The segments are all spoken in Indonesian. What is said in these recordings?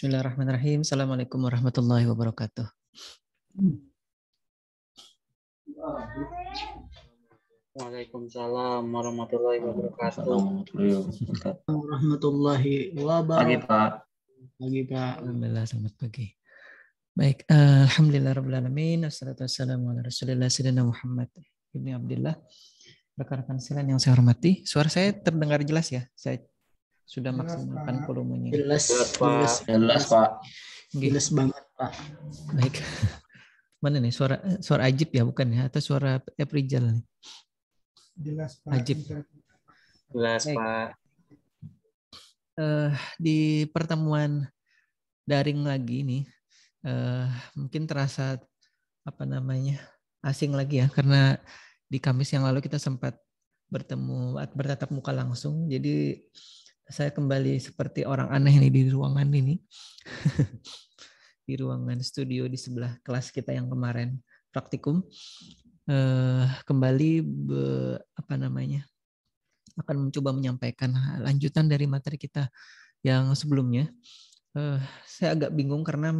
Bismillahirrahmanirrahim. Assalamualaikum warahmatullahi wabarakatuh. Waalaikumsalam warahmatullahi wabarakatuh. Warahmatullahi wabarakatuh. Pagi Pak. Pagi Pak. Alhamdulillah selamat pagi. Baik, eh, alhamdulillah rabbil alamin. Wassalatu wassalamu ala Rasulillah sayyidina Muhammad ibni Abdullah. Rekan-rekan sekalian yang saya hormati, suara saya terdengar jelas ya? Saya sudah maksimalkan volumenya. Jelas, jelas, jelas Pak. Jelas banget Pak. Baik. Mana nih suara eh, suara Ajib ya bukan ya atau suara April nih? Jelas Pak. Ajib. Jelas Pak. Uh, di pertemuan daring lagi nih eh, uh, mungkin terasa apa namanya asing lagi ya karena di Kamis yang lalu kita sempat bertemu bertatap muka langsung jadi saya kembali seperti orang aneh nih di ruangan ini. di ruangan studio di sebelah kelas kita yang kemarin praktikum eh, kembali be, apa namanya akan mencoba menyampaikan lanjutan dari materi kita yang sebelumnya eh, saya agak bingung karena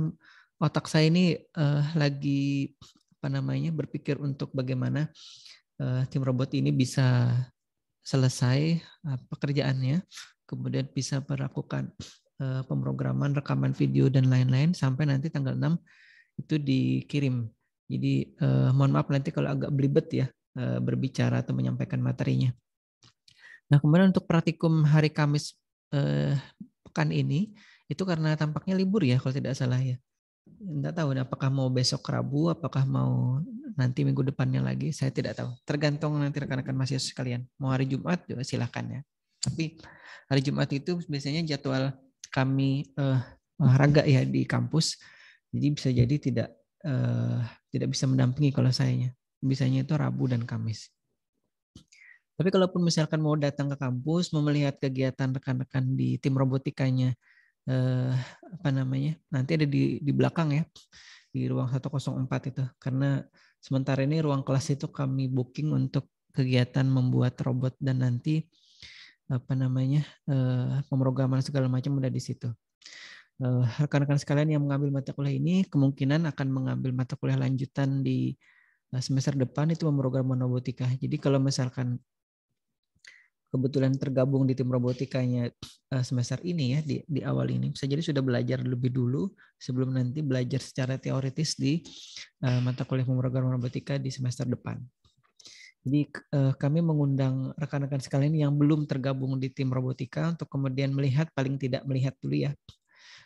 otak saya ini eh, lagi apa namanya berpikir untuk bagaimana eh, tim robot ini bisa selesai eh, pekerjaannya kemudian bisa melakukan eh, pemrograman rekaman video dan lain-lain sampai nanti tanggal 6 itu dikirim. Jadi eh, mohon maaf nanti kalau agak belibet ya eh, berbicara atau menyampaikan materinya. Nah kemudian untuk praktikum hari Kamis eh, pekan ini itu karena tampaknya libur ya kalau tidak salah ya. Tidak tahu apakah mau besok Rabu, apakah mau nanti minggu depannya lagi, saya tidak tahu. Tergantung nanti rekan-rekan mahasiswa sekalian. Mau hari Jumat juga silahkan ya. Tapi hari Jumat itu biasanya jadwal kami uh, ya di kampus. Jadi bisa jadi tidak uh, tidak bisa mendampingi kalau sayanya. Bisanya itu Rabu dan Kamis. Tapi kalaupun misalkan mau datang ke kampus, mau melihat kegiatan rekan-rekan di tim robotikanya eh, apa namanya? Nanti ada di di belakang ya di ruang 104 itu karena sementara ini ruang kelas itu kami booking untuk kegiatan membuat robot dan nanti apa namanya uh, pemrograman segala macam udah di situ. Uh, rekan-rekan sekalian yang mengambil mata kuliah ini kemungkinan akan mengambil mata kuliah lanjutan di eh, semester depan itu pemrograman robotika. Jadi kalau misalkan kebetulan tergabung di tim robotikanya semester ini ya di, di awal ini bisa jadi sudah belajar lebih dulu sebelum nanti belajar secara teoritis di mata kuliah pemrograman robotika di semester depan. Jadi eh, kami mengundang rekan-rekan sekalian yang belum tergabung di tim robotika untuk kemudian melihat paling tidak melihat dulu ya.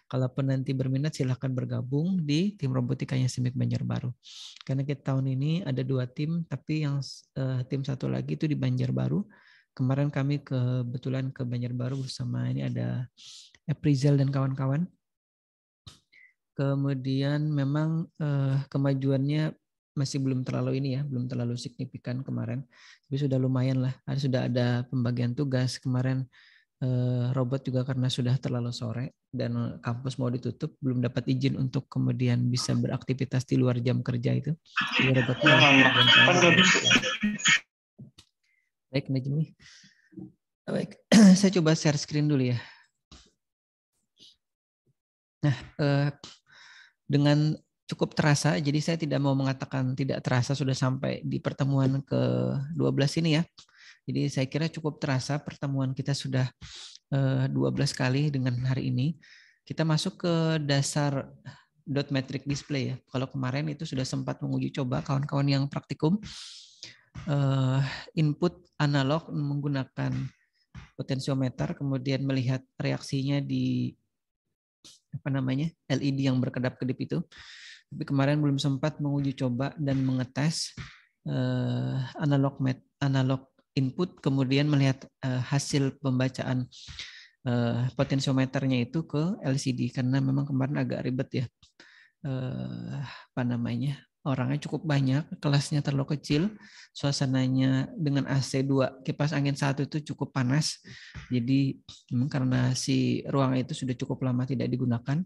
Kalau penanti berminat silahkan bergabung di tim robotikanya Simik Banjarbaru. Karena kita tahun ini ada dua tim, tapi yang eh, tim satu lagi itu di Banjarbaru. Kemarin kami kebetulan ke Banjarbaru bersama ini ada Aprizel dan kawan-kawan. Kemudian memang eh, kemajuannya masih belum terlalu ini ya, belum terlalu signifikan kemarin. Tapi sudah lumayan lah, sudah ada pembagian tugas kemarin. Eh, robot juga karena sudah terlalu sore dan kampus mau ditutup, belum dapat izin untuk kemudian bisa beraktivitas di luar jam kerja itu. Iya, iya. Baik, Najmi. Baik, saya coba share screen dulu ya. Nah, eh, dengan cukup terasa. Jadi saya tidak mau mengatakan tidak terasa sudah sampai di pertemuan ke-12 ini ya. Jadi saya kira cukup terasa pertemuan kita sudah 12 eh, kali dengan hari ini. Kita masuk ke dasar dot metric display ya. Kalau kemarin itu sudah sempat menguji coba kawan-kawan yang praktikum eh, input analog menggunakan potensiometer kemudian melihat reaksinya di apa namanya LED yang berkedap-kedip itu tapi kemarin belum sempat menguji coba dan mengetes uh, analog met, analog input kemudian melihat uh, hasil pembacaan uh, eh, potensiometernya itu ke LCD karena memang kemarin agak ribet ya uh, apa namanya orangnya cukup banyak kelasnya terlalu kecil suasananya dengan AC 2 kipas angin satu itu cukup panas jadi karena si ruang itu sudah cukup lama tidak digunakan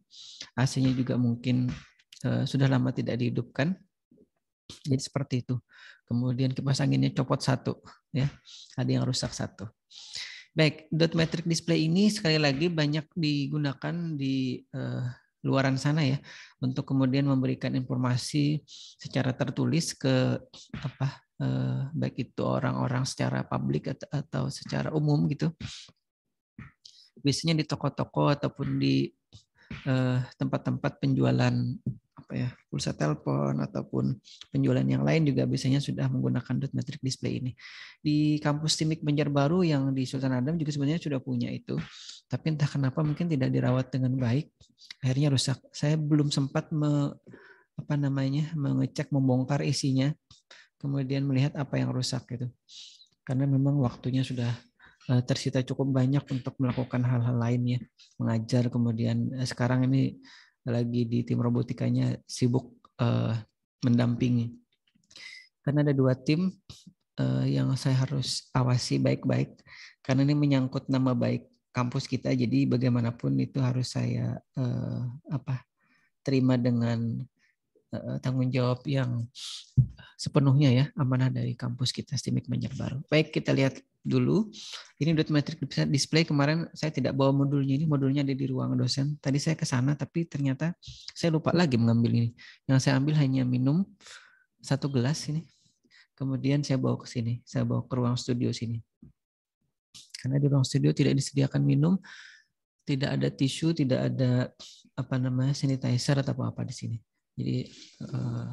AC-nya juga mungkin Eh, sudah lama tidak dihidupkan. Jadi seperti itu. Kemudian kipas anginnya copot satu, ya. Ada yang rusak satu. Baik, dot metric display ini sekali lagi banyak digunakan di uh, luaran sana ya untuk kemudian memberikan informasi secara tertulis ke apa uh, baik itu orang-orang secara publik atau, atau secara umum gitu. Biasanya di toko-toko ataupun di tempat-tempat uh, penjualan apa ya pulsa telepon ataupun penjualan yang lain juga biasanya sudah menggunakan dot metric display ini. Di kampus Timik Banjarbaru yang di Sultan Adam juga sebenarnya sudah punya itu, tapi entah kenapa mungkin tidak dirawat dengan baik, akhirnya rusak. Saya belum sempat me, apa namanya mengecek membongkar isinya, kemudian melihat apa yang rusak gitu. Karena memang waktunya sudah eh, tersita cukup banyak untuk melakukan hal-hal lainnya, mengajar kemudian eh, sekarang ini lagi di tim robotikanya sibuk uh, mendampingi. Karena ada dua tim uh, yang saya harus awasi baik-baik karena ini menyangkut nama baik kampus kita jadi bagaimanapun itu harus saya uh, apa terima dengan uh, tanggung jawab yang sepenuhnya ya amanah dari kampus kita Stimik Banjarbaru. Baik kita lihat dulu. Ini dot matrix display kemarin saya tidak bawa modulnya ini, modulnya ada di ruang dosen. Tadi saya ke sana tapi ternyata saya lupa lagi mengambil ini. Yang saya ambil hanya minum satu gelas ini. Kemudian saya bawa ke sini, saya bawa ke ruang studio sini. Karena di ruang studio tidak disediakan minum, tidak ada tisu, tidak ada apa namanya sanitizer atau apa-apa di sini. Jadi eh,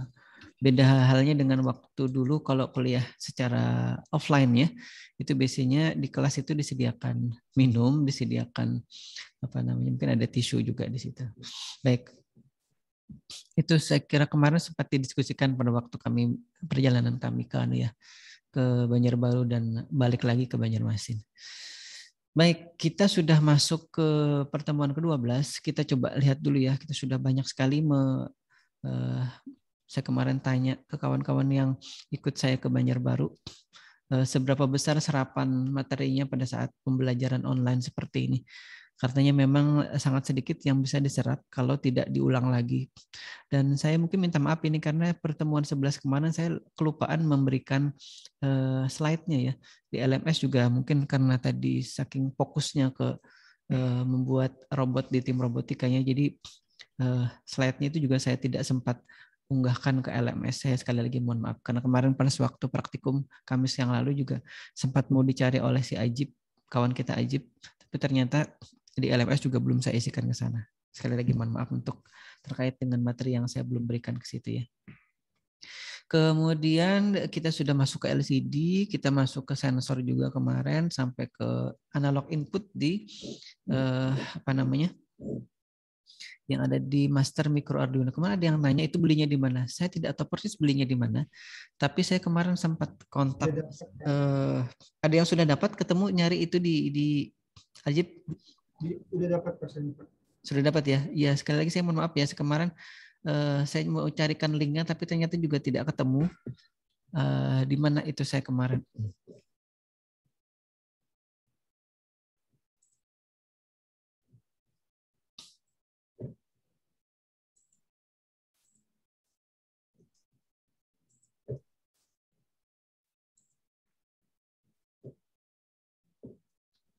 Beda halnya dengan waktu dulu kalau kuliah secara offline ya, itu biasanya di kelas itu disediakan minum, disediakan apa namanya, mungkin ada tisu juga di situ. Baik, itu saya kira kemarin sempat didiskusikan pada waktu kami perjalanan kami ke anu ya ke Banjarbaru dan balik lagi ke Banjarmasin. Baik, kita sudah masuk ke pertemuan ke-12. Kita coba lihat dulu ya. Kita sudah banyak sekali me, uh, saya kemarin tanya ke kawan-kawan yang ikut saya ke Banjarbaru, eh, seberapa besar serapan materinya pada saat pembelajaran online seperti ini. Katanya memang sangat sedikit yang bisa diserap kalau tidak diulang lagi. Dan saya mungkin minta maaf ini karena pertemuan 11 kemarin saya kelupaan memberikan eh, slide-nya ya. Di LMS juga mungkin karena tadi saking fokusnya ke eh, membuat robot di tim robotikanya jadi slide-nya itu juga saya tidak sempat unggahkan ke LMS saya sekali lagi mohon maaf karena kemarin pada waktu praktikum Kamis yang lalu juga sempat mau dicari oleh si Ajib kawan kita Ajib tapi ternyata di LMS juga belum saya isikan ke sana sekali lagi mohon maaf untuk terkait dengan materi yang saya belum berikan ke situ ya Kemudian kita sudah masuk ke LCD, kita masuk ke sensor juga kemarin sampai ke analog input di eh, apa namanya? yang ada di master micro Arduino. Kemarin ada yang nanya itu belinya di mana? Saya tidak tahu persis belinya di mana, tapi saya kemarin sempat kontak uh, ada yang sudah dapat ketemu nyari itu di di Ajib. Sudah dapat persen. Sudah dapat ya. Ya sekali lagi saya mohon maaf ya kemarin uh, saya mau carikan linknya tapi ternyata juga tidak ketemu. Uh, di mana itu saya kemarin.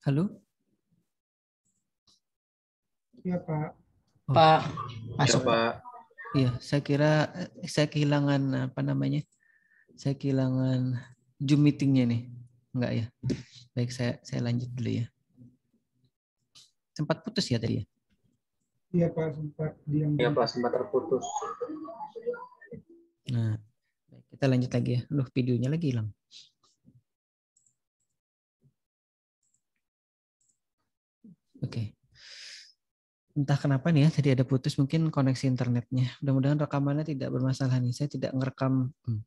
Halo? Iya, Pak. Oh. Pak, masuk. Ya, Pak. Iya, saya kira saya kehilangan apa namanya? Saya kehilangan Zoom meetingnya nih. Enggak ya? Baik, saya saya lanjut dulu ya. Sempat putus ya tadi ya? Iya, Pak, sempat diam. Iya, Pak, sempat terputus. Nah, kita lanjut lagi ya. Loh, videonya lagi hilang. Oke. Okay. Entah kenapa nih ya, tadi ada putus mungkin koneksi internetnya. Mudah-mudahan rekamannya tidak bermasalah nih. Saya tidak ngerekam. Hmm.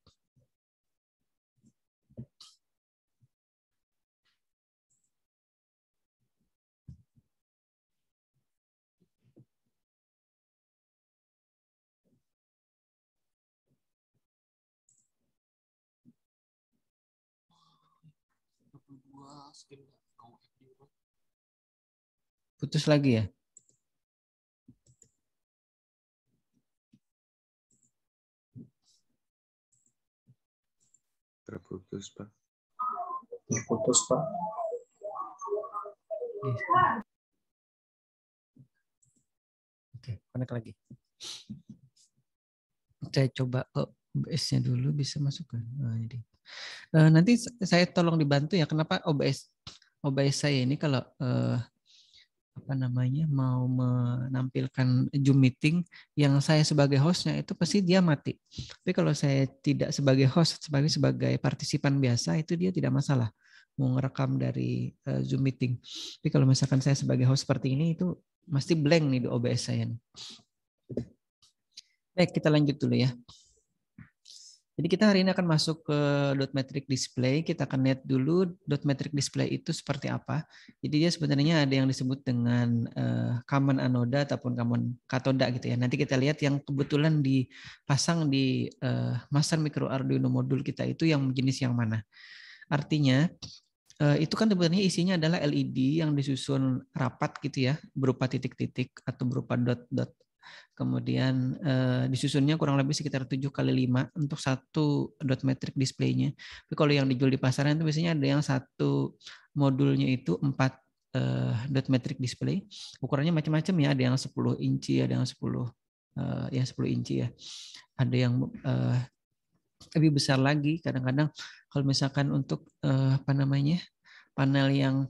Putus lagi ya? Terputus, Pak. Terputus, Pak. Oke, connect lagi. Saya coba ke oh, OBS-nya dulu bisa masuk kan? Nah, jadi. Eh, nanti saya tolong dibantu ya kenapa OBS OBS saya ini kalau eh, apa namanya mau menampilkan Zoom meeting yang saya sebagai hostnya itu pasti dia mati. Tapi kalau saya tidak sebagai host, sebagai sebagai partisipan biasa itu dia tidak masalah mau ngerekam dari eh, Zoom meeting. Tapi kalau misalkan saya sebagai host seperti ini itu pasti blank nih di OBS saya. Nih. Baik, kita lanjut dulu ya. Jadi kita hari ini akan masuk ke dot matrix display. Kita akan lihat dulu dot matrix display itu seperti apa. Jadi dia sebenarnya ada yang disebut dengan eh, common anoda ataupun common katoda gitu ya. Nanti kita lihat yang kebetulan dipasang di eh, master micro Arduino modul kita itu yang jenis yang mana. Artinya eh, itu kan sebenarnya isinya adalah LED yang disusun rapat gitu ya berupa titik-titik atau berupa dot-dot kemudian eh, disusunnya kurang lebih sekitar 7 kali 5 untuk satu dot metric display-nya. Tapi kalau yang dijual di pasaran itu biasanya ada yang satu modulnya itu 4 eh, dot metric display. Ukurannya macam-macam ya, ada yang 10 inci, ada yang 10 eh, ya 10 inci ya. Ada yang eh, lebih besar lagi kadang-kadang kalau misalkan untuk eh, apa namanya? panel yang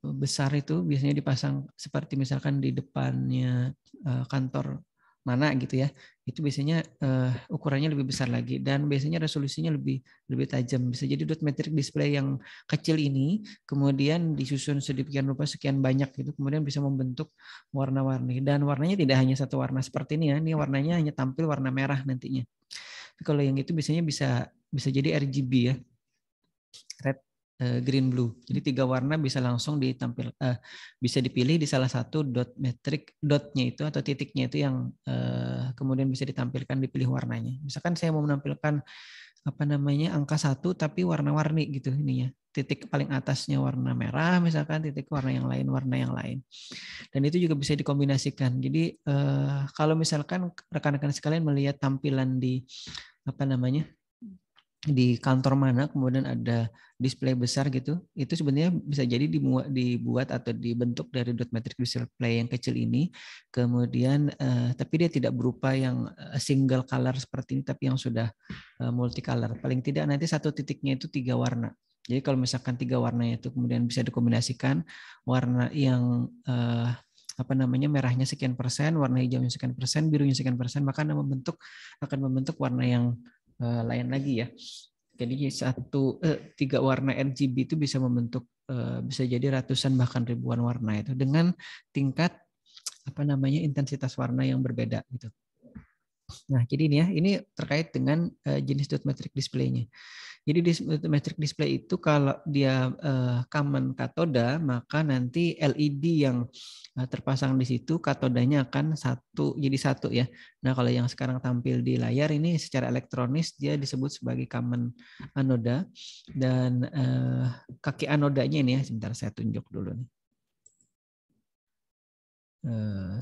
besar itu biasanya dipasang seperti misalkan di depannya eh, kantor mana gitu ya itu biasanya uh, ukurannya lebih besar lagi dan biasanya resolusinya lebih lebih tajam bisa jadi dot metric display yang kecil ini kemudian disusun sedemikian rupa sekian banyak gitu kemudian bisa membentuk warna-warni dan warnanya tidak hanya satu warna seperti ini ya ini warnanya hanya tampil warna merah nantinya kalau yang itu biasanya bisa bisa jadi RGB ya red Eh, green blue. Jadi hmm. tiga warna bisa langsung ditampil uh, bisa dipilih di salah satu dot metric dotnya itu atau titiknya itu yang uh, kemudian bisa ditampilkan dipilih warnanya. Misalkan saya mau menampilkan apa namanya angka satu tapi warna-warni gitu ini ya, Titik paling atasnya warna merah misalkan titik warna yang lain warna yang lain. Dan itu juga bisa dikombinasikan. Jadi kalau misalkan rekan-rekan sekalian melihat tampilan di apa namanya di kantor mana kemudian ada display besar gitu itu sebenarnya bisa jadi dibuat, dibuat atau dibentuk dari dot matrix display yang kecil ini kemudian eh, tapi dia tidak berupa yang eh, single color seperti ini tapi yang sudah eh, multicolor paling tidak nanti satu titiknya itu tiga warna jadi kalau misalkan tiga warnanya itu kemudian bisa dikombinasikan warna yang eh, apa namanya merahnya sekian persen, warna hijaunya sekian persen, birunya sekian persen, maka akan membentuk akan membentuk warna yang uh, lain lagi ya. Jadi satu eh, tiga warna RGB itu bisa membentuk eh, bisa jadi ratusan bahkan ribuan warna itu dengan tingkat apa namanya intensitas warna yang berbeda gitu. Nah, jadi ini ya, ini terkait dengan eh, jenis dot matrix display-nya. Jadi metric display itu kalau dia uh, common katoda maka nanti LED yang uh, terpasang di situ katodanya akan satu jadi satu ya. Nah kalau yang sekarang tampil di layar ini secara elektronis dia disebut sebagai common anoda dan uh, kaki anodanya ini ya sebentar saya tunjuk dulu nih.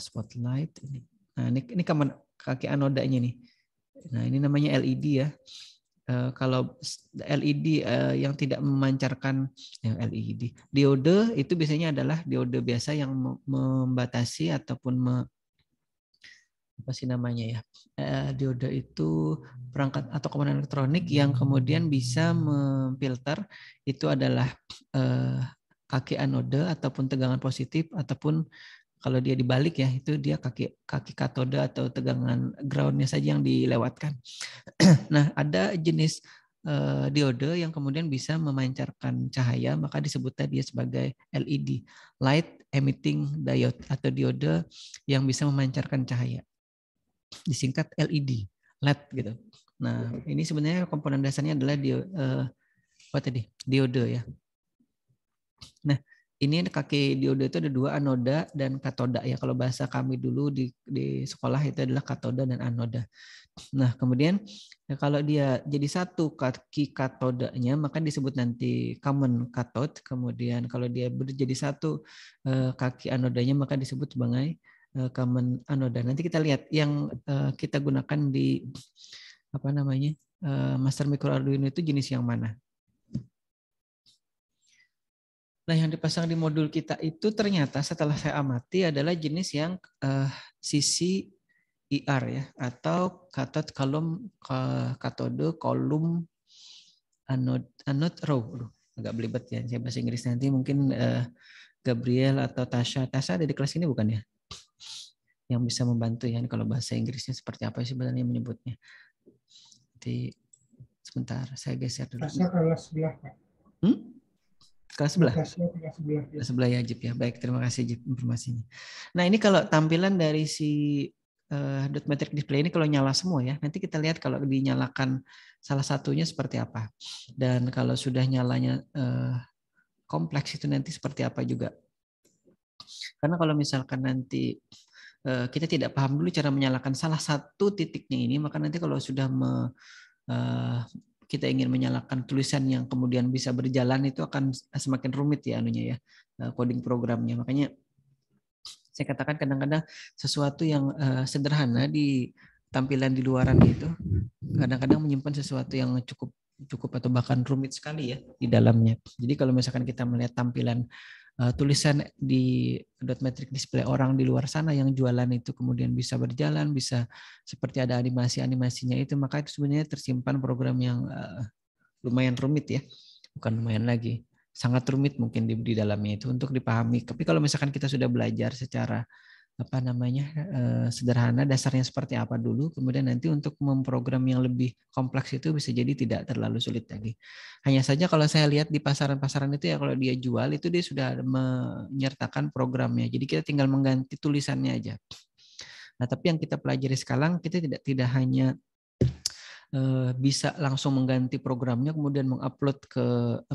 spotlight ini. Nah ini ini kaki anodanya nih. Nah ini namanya LED ya. Eh, kalau LED uh, eh, yang tidak memancarkan yang LED diode itu biasanya adalah diode biasa yang membatasi ataupun me, apa sih namanya ya uh, eh, diode itu perangkat atau komponen elektronik yang kemudian bisa memfilter itu adalah kaki anode ataupun tegangan positif ataupun kalau dia dibalik ya itu dia kaki kaki katoda atau tegangan groundnya saja yang dilewatkan. nah ada jenis uh, diode yang kemudian bisa memancarkan cahaya maka disebutnya dia sebagai LED light emitting diode atau diode yang bisa memancarkan cahaya disingkat LED LED gitu. Nah ini sebenarnya komponen dasarnya adalah diode, uh, apa tadi diode ya. Nah ini kaki dioda itu ada dua anoda dan katoda ya kalau bahasa kami dulu di di sekolah itu adalah katoda dan anoda. Nah kemudian ya kalau dia jadi satu kaki katodanya maka disebut nanti common katod. Kemudian kalau dia berjadi satu eh, kaki anodanya maka disebut sebagai eh, common anoda. Nanti kita lihat yang eh, kita gunakan di apa namanya master micro Arduino itu jenis yang mana. Nah, yang dipasang di modul kita itu ternyata setelah saya amati adalah jenis yang uh, sisi IR ya atau katod kolom katode kolom anode anode row. agak belibet ya. Saya bahasa Inggris nanti mungkin uh, Gabriel atau Tasha. Tasha ada di kelas ini bukan ya? Yang bisa membantu ya kalau bahasa Inggrisnya seperti apa sih sebenarnya menyebutnya. Nanti sebentar saya geser dulu. Tasha kelas sebelah Pak. Hmm? kelas sebelah. Kelas sebelah. Ya. ya Jip ya. Baik, terima kasih Jip informasinya. Nah, ini kalau tampilan dari si uh, dot metric display ini kalau nyala semua ya. Nanti kita lihat kalau dinyalakan salah satunya seperti apa. Dan kalau sudah nyalanya uh, kompleks itu nanti seperti apa juga. Karena kalau misalkan nanti eh, kita tidak paham dulu cara menyalakan salah satu titiknya ini, maka nanti kalau sudah me, kita ingin menyalakan tulisan yang kemudian bisa berjalan itu akan semakin rumit ya anunya ya eh, coding programnya. Makanya saya katakan kadang-kadang sesuatu yang eh, sederhana di tampilan di luaran itu kadang-kadang menyimpan sesuatu yang cukup cukup atau bahkan rumit sekali ya di dalamnya. Jadi kalau misalkan kita melihat tampilan uh, tulisan di dot metric display orang di luar sana yang jualan itu kemudian bisa berjalan, bisa seperti ada animasi-animasinya itu, maka itu sebenarnya tersimpan program yang uh, lumayan rumit ya. Bukan lumayan lagi, sangat rumit mungkin di, di dalamnya itu untuk dipahami. Tapi kalau misalkan kita sudah belajar secara apa namanya eh, sederhana dasarnya seperti apa dulu kemudian nanti untuk memprogram yang lebih kompleks itu bisa jadi tidak terlalu sulit lagi hanya saja kalau saya lihat di pasaran-pasaran itu ya kalau dia jual itu dia sudah menyertakan programnya jadi kita tinggal mengganti tulisannya aja nah tapi yang kita pelajari sekarang kita tidak tidak hanya eh, bisa langsung mengganti programnya kemudian mengupload ke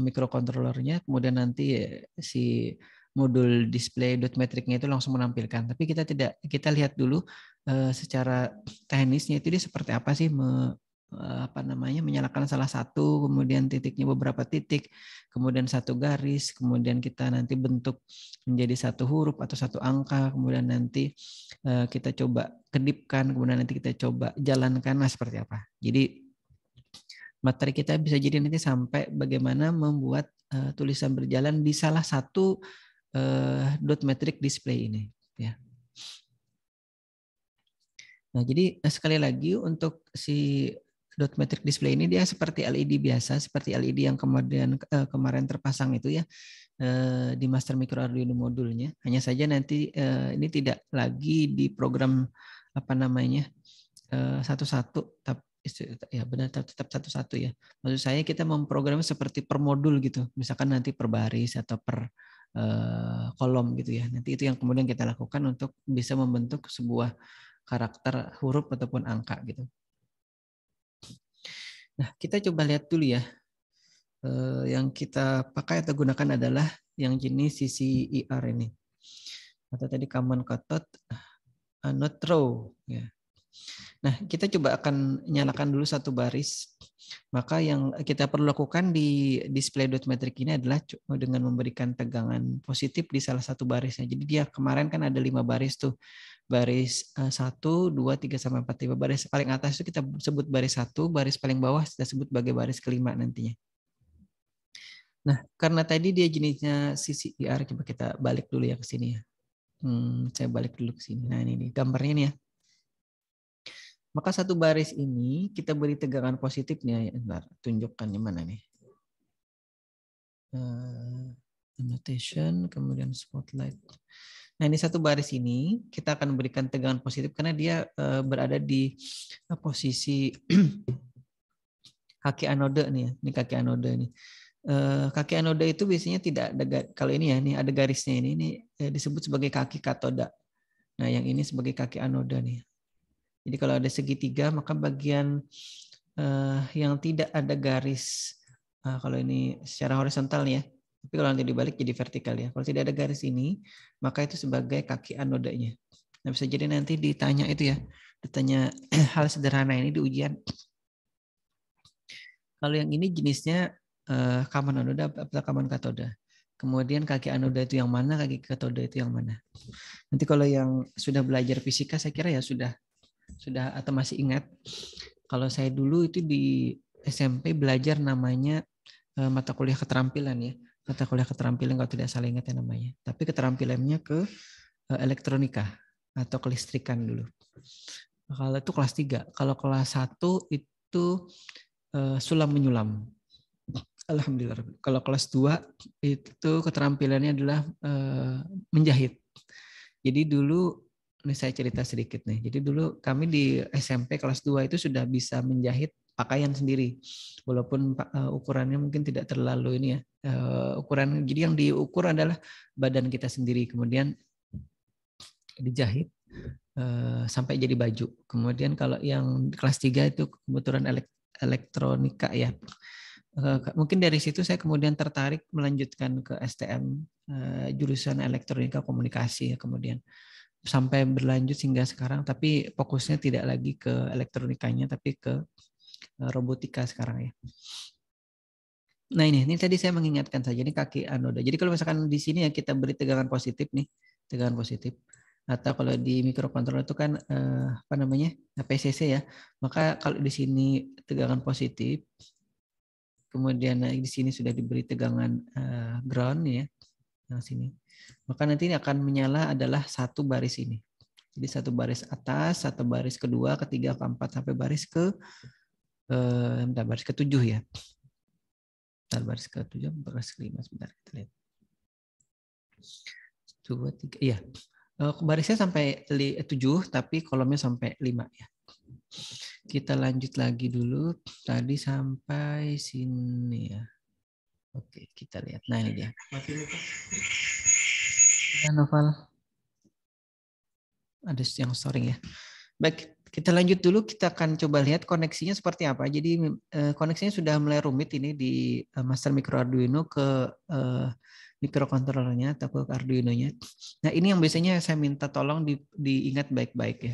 mikrokontrolernya kemudian nanti si modul display dot metricnya itu langsung menampilkan. Tapi kita tidak kita lihat dulu uh, secara teknisnya itu dia seperti apa sih me, eh, apa namanya menyalakan salah satu, kemudian titiknya beberapa titik, kemudian satu garis, kemudian kita nanti bentuk menjadi satu huruf atau satu angka, kemudian nanti eh, kita coba kedipkan, kemudian nanti kita coba jalankan nah seperti apa. Jadi materi kita bisa jadi nanti sampai bagaimana membuat tulisan berjalan di salah satu Eh, dot metric display ini ya. Nah, jadi eh, sekali lagi untuk si dot metric display ini dia seperti LED biasa, seperti LED yang kemudian eh, kemarin terpasang itu ya di master micro Arduino modulnya. Hanya saja nanti ini tidak lagi di program apa namanya satu-satu, tapi ya benar tetap satu-satu ya. Maksud saya kita memprogram seperti per modul gitu, misalkan nanti per baris atau per Eh, kolom gitu ya. Nanti itu yang kemudian kita lakukan untuk bisa membentuk sebuah karakter huruf ataupun angka gitu. Nah, kita coba lihat dulu ya. Eh, yang kita pakai atau gunakan adalah yang jenis sisi ini. Atau tadi common cathode anotro ya. Nah, kita coba akan nyalakan dulu satu baris. Maka yang kita perlu lakukan di display dot metric ini adalah dengan memberikan tegangan positif di salah satu barisnya. Jadi dia kemarin kan ada lima baris tuh. Baris 1, 2, 3, sampai 4. 5. Baris paling atas itu kita sebut baris 1, baris paling bawah kita sebut sebagai baris kelima nantinya. Nah, karena tadi dia jenisnya CCIR, coba kita balik dulu ya ke sini ya. Hmm, saya balik dulu ke sini. Nah, ini nih, gambarnya nih ya maka satu baris ini kita beri tegangan positifnya. Ya, bentar, Tunjukkan di mana nih. Uh, annotation, kemudian spotlight. Nah ini satu baris ini kita akan berikan tegangan positif karena dia uh, berada di uh, posisi kaki anode nih ya. Ini kaki anode nih. kaki anode itu biasanya tidak ada kalau ini ya ini ada garisnya ini ini disebut sebagai kaki katoda. Nah yang ini sebagai kaki anoda nih. Jadi kalau ada segitiga maka bagian uh, yang tidak ada garis uh, kalau ini secara horizontal ya. Tapi kalau nanti dibalik jadi vertikal ya. Kalau tidak ada garis ini maka itu sebagai kaki anodanya. Nah, bisa jadi nanti ditanya itu ya, ditanya hal sederhana ini di ujian. Kalau yang ini jenisnya uh, kaman anoda atau kaman katoda. Kemudian kaki anoda itu yang mana, kaki katoda itu yang mana. Nanti kalau yang sudah belajar fisika saya kira ya sudah sudah atau masih ingat kalau saya dulu itu di SMP belajar namanya eh, mata kuliah keterampilan ya mata kuliah keterampilan kalau tidak salah ingat ya namanya tapi keterampilannya ke eh, elektronika atau kelistrikan dulu kalau itu kelas 3 kalau kelas 1 itu eh, sulam menyulam alhamdulillah kalau kelas 2 itu keterampilannya adalah menjahit jadi dulu ini saya cerita sedikit nih. Jadi dulu kami di SMP kelas 2 itu sudah bisa menjahit pakaian sendiri. Walaupun eh, ukurannya mungkin tidak terlalu ini ya. Eh, ukuran jadi yang diukur adalah badan kita sendiri kemudian dijahit eh, sampai jadi baju. Kemudian kalau yang kelas 3 itu kebetulan elektronika ya mungkin dari situ saya kemudian tertarik melanjutkan ke STM jurusan elektronika komunikasi ya kemudian sampai berlanjut hingga sekarang tapi fokusnya tidak lagi ke elektronikanya tapi ke eh, robotika sekarang ya. Nah ini, ini tadi saya mengingatkan saja ini kaki anoda. Jadi kalau misalkan di sini ya kita beri tegangan positif nih, tegangan positif. Atau kalau di mikrokontroler itu kan eh, apa namanya PCC ya. Maka kalau di sini tegangan positif, kemudian di sini sudah diberi tegangan eh, ground ya, yang sini. Maka nanti ini akan menyala adalah satu baris ini. Jadi satu baris atas, satu baris kedua, ketiga, keempat, sampai baris ke eh, bentar, baris ketujuh ya. Bentar, baris ketujuh, baris kelima sebentar kita lihat. Dua, tiga, iya. Eh, barisnya sampai eh, tujuh, tapi kolomnya sampai lima ya. Kita lanjut lagi dulu. Tadi sampai sini ya. Oke, kita lihat. Nah, ini dia. Ya, novel. Ada yang storing ya. Baik, kita lanjut dulu. Kita akan coba lihat koneksinya seperti apa. Jadi eh, koneksinya sudah mulai rumit ini di eh, master micro Arduino ke eh, mikrokontrolernya atau ke Arduino-nya. Nah, ini yang biasanya saya minta tolong di, diingat baik-baik ya.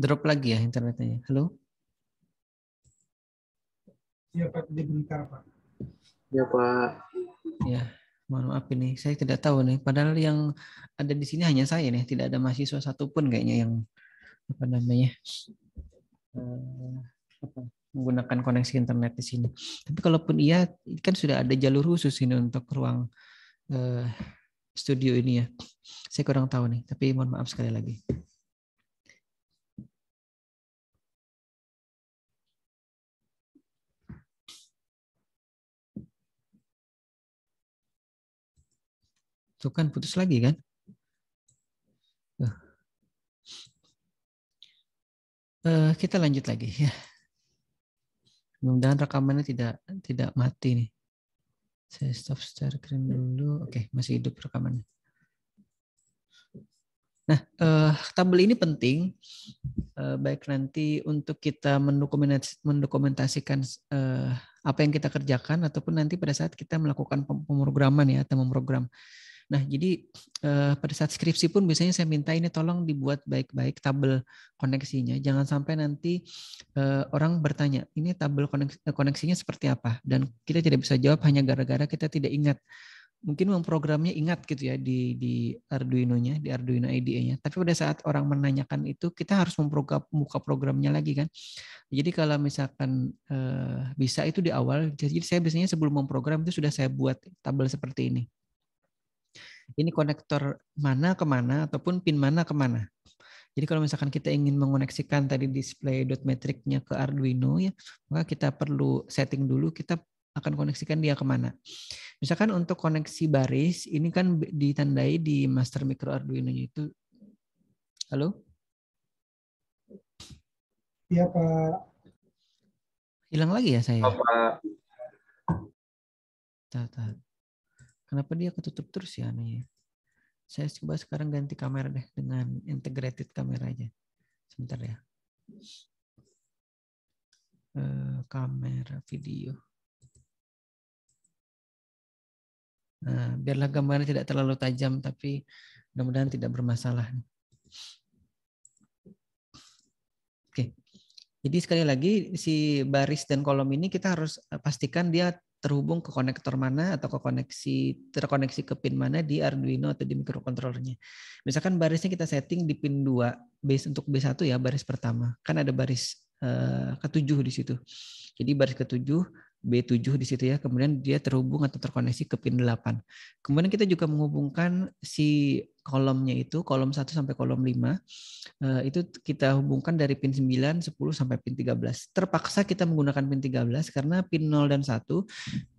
drop lagi ya internetnya. Ya. Halo? Iya Pak, dia bentar Pak. Iya Pak. Ya, mohon maaf ini saya tidak tahu nih. Padahal yang ada di sini hanya saya nih, tidak ada mahasiswa satupun kayaknya yang apa namanya uh, apa, menggunakan koneksi internet di sini. Tapi kalaupun iya, kan sudah ada jalur khusus ini untuk ruang uh, studio ini ya. Saya kurang tahu nih, tapi mohon maaf sekali lagi. Tuh kan putus lagi kan? Uh. Uh, kita lanjut lagi ya. Mudah-mudahan rekamannya tidak tidak mati nih. Saya stop secara screen dulu. Oke, okay, masih hidup rekamannya. Nah, eh, tabel ini penting eh, baik nanti untuk kita mendokumentasikan eh, apa yang kita kerjakan ataupun nanti pada saat kita melakukan pemrograman ya atau memprogram Nah, jadi eh, pada saat skripsi pun biasanya saya minta ini tolong dibuat baik-baik tabel koneksinya. Jangan sampai nanti eh, orang bertanya, ini tabel koneksi, eh, koneksinya seperti apa? Dan kita tidak bisa jawab hanya gara-gara kita tidak ingat. Mungkin memprogramnya ingat gitu ya di di Arduino-nya, di Arduino IDE-nya. Tapi pada saat orang menanyakan itu, kita harus memprogram muka programnya lagi kan. Jadi kalau misalkan eh, bisa itu di awal, jadi saya biasanya sebelum memprogram itu sudah saya buat tabel seperti ini ini konektor mana kemana ataupun pin mana kemana. Jadi kalau misalkan kita ingin mengoneksikan tadi display dot metriknya ke Arduino ya, maka kita perlu setting dulu kita akan koneksikan dia kemana. Misalkan untuk koneksi baris, ini kan ditandai di master micro Arduino itu. Halo? Iya Pak. Hilang lagi ya saya? Apa? Tata. Kenapa dia ketutup terus ya anunya? Saya coba sekarang ganti kamera deh dengan integrated kamera aja. Sebentar ya. Eh, kamera video. Nah, biarlah gambarnya tidak terlalu tajam, tapi mudah-mudahan tidak bermasalah. Oke, jadi sekali lagi si baris dan kolom ini kita harus eh, pastikan dia terhubung ke konektor mana atau ke koneksi terkoneksi ke pin mana di Arduino atau di mikrokontrolernya. Misalkan barisnya kita setting di pin 2, base untuk B1 ya baris pertama. Kan ada baris eh, ketujuh di situ. Jadi baris ketujuh B7 di situ ya, kemudian dia terhubung atau terkoneksi ke pin 8. Kemudian kita juga menghubungkan si kolomnya itu, kolom 1 sampai kolom 5, eh, itu kita hubungkan dari pin 9, 10 sampai pin 13. Terpaksa kita menggunakan pin 13 karena pin 0 dan 1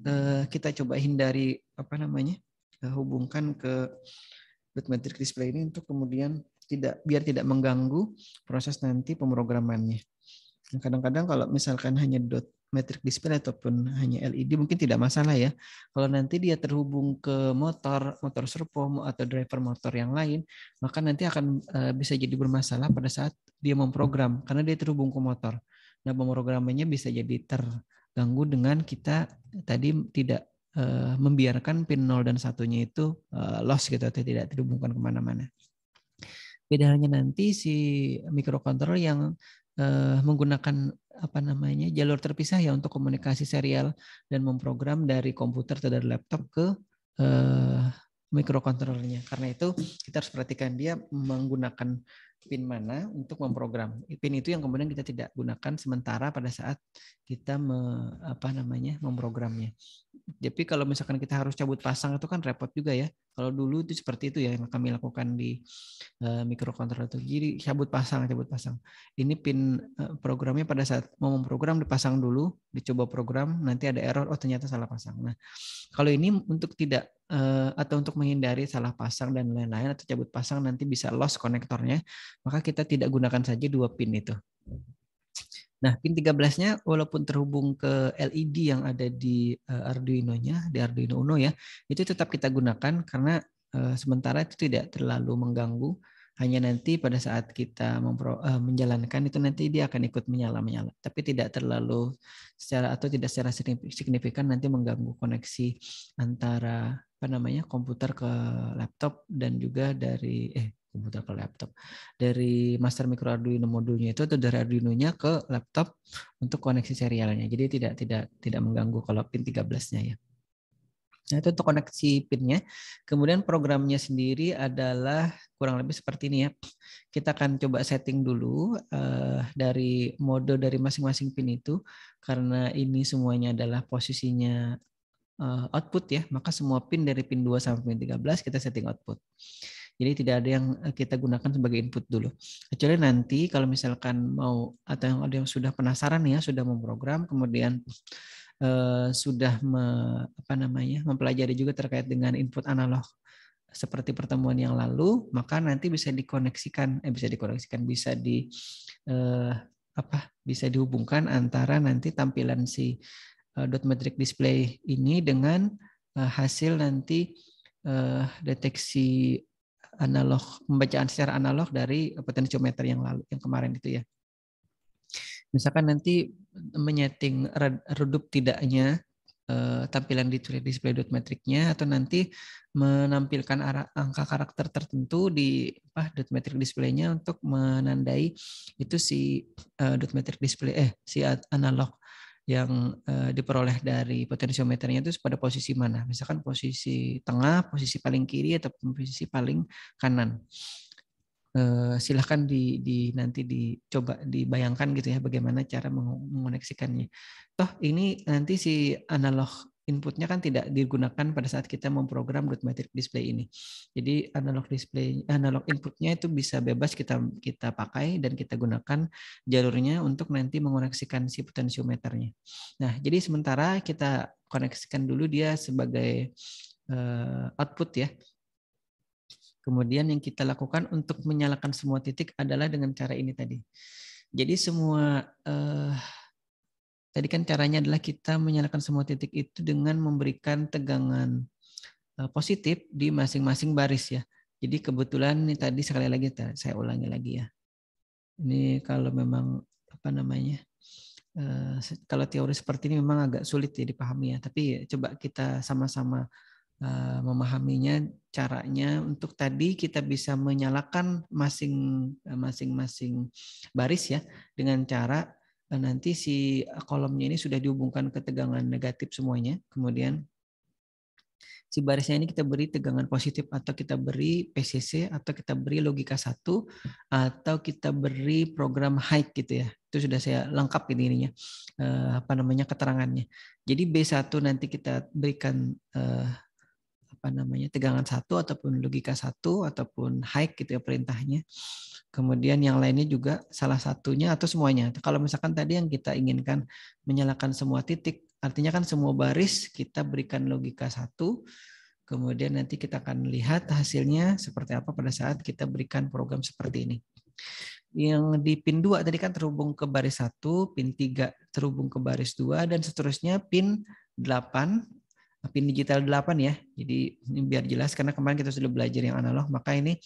eh, kita coba hindari apa namanya? Eh, hubungkan ke metric display ini untuk kemudian tidak biar tidak mengganggu proses nanti pemrogramannya. Nah, kadang-kadang kalau misalkan hanya dot metric display ataupun hanya LED mungkin tidak masalah ya. Kalau nanti dia terhubung ke motor, motor servo atau driver motor yang lain, maka nanti akan eh, bisa jadi bermasalah pada saat dia memprogram karena dia terhubung ke motor. Nah, pemrogramannya bisa jadi terganggu dengan kita tadi tidak eh, membiarkan pin 0 dan satunya itu eh, lost gitu atau tidak terhubungkan kemana-mana. bedanya nanti si microcontroller yang menggunakan apa namanya jalur terpisah ya untuk komunikasi serial dan memprogram dari komputer atau dari laptop ke eh, mikrokontrolernya. Karena itu kita harus perhatikan dia menggunakan pin mana untuk memprogram. Pin itu yang kemudian kita tidak gunakan sementara pada saat kita me, apa namanya memprogramnya. Jadi kalau misalkan kita harus cabut pasang itu kan repot juga ya. Kalau dulu itu seperti itu ya yang kami lakukan di uh, eh, mikrokontroler itu. Jadi cabut pasang, cabut pasang. Ini pin eh, programnya pada saat mau memprogram dipasang dulu, dicoba program, nanti ada error, oh ternyata salah pasang. Nah, kalau ini untuk tidak uh, atau untuk menghindari salah pasang dan lain-lain atau cabut pasang nanti bisa loss konektornya, maka kita tidak gunakan saja dua pin itu. Nah, pin 13-nya walaupun terhubung ke LED yang ada di uh, Arduino-nya, di Arduino Uno ya, itu tetap kita gunakan karena uh, sementara itu tidak terlalu mengganggu. Hanya nanti pada saat kita mempro, uh, menjalankan itu nanti dia akan ikut menyala-menyala, tapi tidak terlalu secara atau tidak secara signifikan nanti mengganggu koneksi antara apa namanya komputer ke laptop dan juga dari eh komputer ke laptop. Dari master micro Arduino modulnya itu atau dari Arduino-nya ke laptop untuk koneksi serialnya. Jadi tidak tidak tidak mengganggu kalau pin 13-nya ya. Nah, itu untuk koneksi pinnya. Kemudian programnya sendiri adalah kurang lebih seperti ini ya. Kita akan coba setting dulu uh, dari mode dari masing-masing pin itu karena ini semuanya adalah posisinya uh, output ya, maka semua pin dari pin 2 sampai pin 13 kita setting output. Jadi tidak ada yang eh, kita gunakan sebagai input dulu. Kecuali nanti kalau misalkan mau atau yang ada yang sudah penasaran ya, sudah memprogram, kemudian eh, sudah me, apa namanya mempelajari juga terkait dengan input analog seperti pertemuan yang lalu, maka nanti bisa dikoneksikan, eh bisa dikoneksikan, bisa di eh, apa bisa dihubungkan antara nanti tampilan si eh, dot metric display ini dengan eh, hasil nanti eh, deteksi analog pembacaan secara analog dari potensiometer yang lalu yang kemarin itu ya. Misalkan nanti menyeting redup tidaknya eh, tampilan di display dot metriknya atau nanti menampilkan arah, angka karakter tertentu di apa dot metric displaynya untuk menandai itu si uh, dot metric display eh si analog yang uh, diperoleh dari potensiometernya itu pada posisi mana. Misalkan posisi tengah, posisi paling kiri atau posisi paling kanan. Uh, silahkan di, di nanti dicoba dibayangkan gitu ya bagaimana cara mengoneksikannya. Toh ini nanti si analog inputnya kan tidak digunakan pada saat kita memprogram root metric display ini. Jadi analog display analog inputnya itu bisa bebas kita kita pakai dan kita gunakan jalurnya untuk nanti mengoneksikan si potensiometernya. Nah, jadi sementara kita koneksikan dulu dia sebagai uh, output ya. Kemudian yang kita lakukan untuk menyalakan semua titik adalah dengan cara ini tadi. Jadi semua uh, Tadi kan caranya adalah kita menyalakan semua titik itu dengan memberikan tegangan eh, positif di masing-masing baris ya. Jadi kebetulan ini tadi sekali lagi saya ulangi lagi ya. Ini kalau memang apa namanya? Eh, kalau teori seperti ini memang agak sulit ya dipahami ya, tapi coba kita sama-sama eh, memahaminya caranya untuk tadi kita bisa menyalakan masing masing-masing baris ya dengan cara Nah, nanti si eh, kolomnya ini sudah dihubungkan ke tegangan negatif semuanya. Kemudian si barisnya ini kita beri tegangan positif atau kita beri PCC atau kita beri logika satu atau kita beri program high gitu ya. Itu sudah saya lengkap ini ininya eh, apa namanya keterangannya. Jadi B1 nanti kita berikan eh, apa namanya tegangan satu ataupun logika satu ataupun high gitu ya perintahnya. Kemudian yang lainnya juga salah satunya atau semuanya. Kalau misalkan tadi yang kita inginkan menyalakan semua titik, artinya kan semua baris kita berikan logika satu. Kemudian nanti kita akan lihat hasilnya seperti apa pada saat kita berikan program seperti ini. Yang di pin 2 tadi kan terhubung ke baris 1, pin 3 terhubung ke baris 2, dan seterusnya pin 8 pin digital 8 ya. Jadi ini biar jelas karena kemarin kita sudah belajar yang analog, maka ini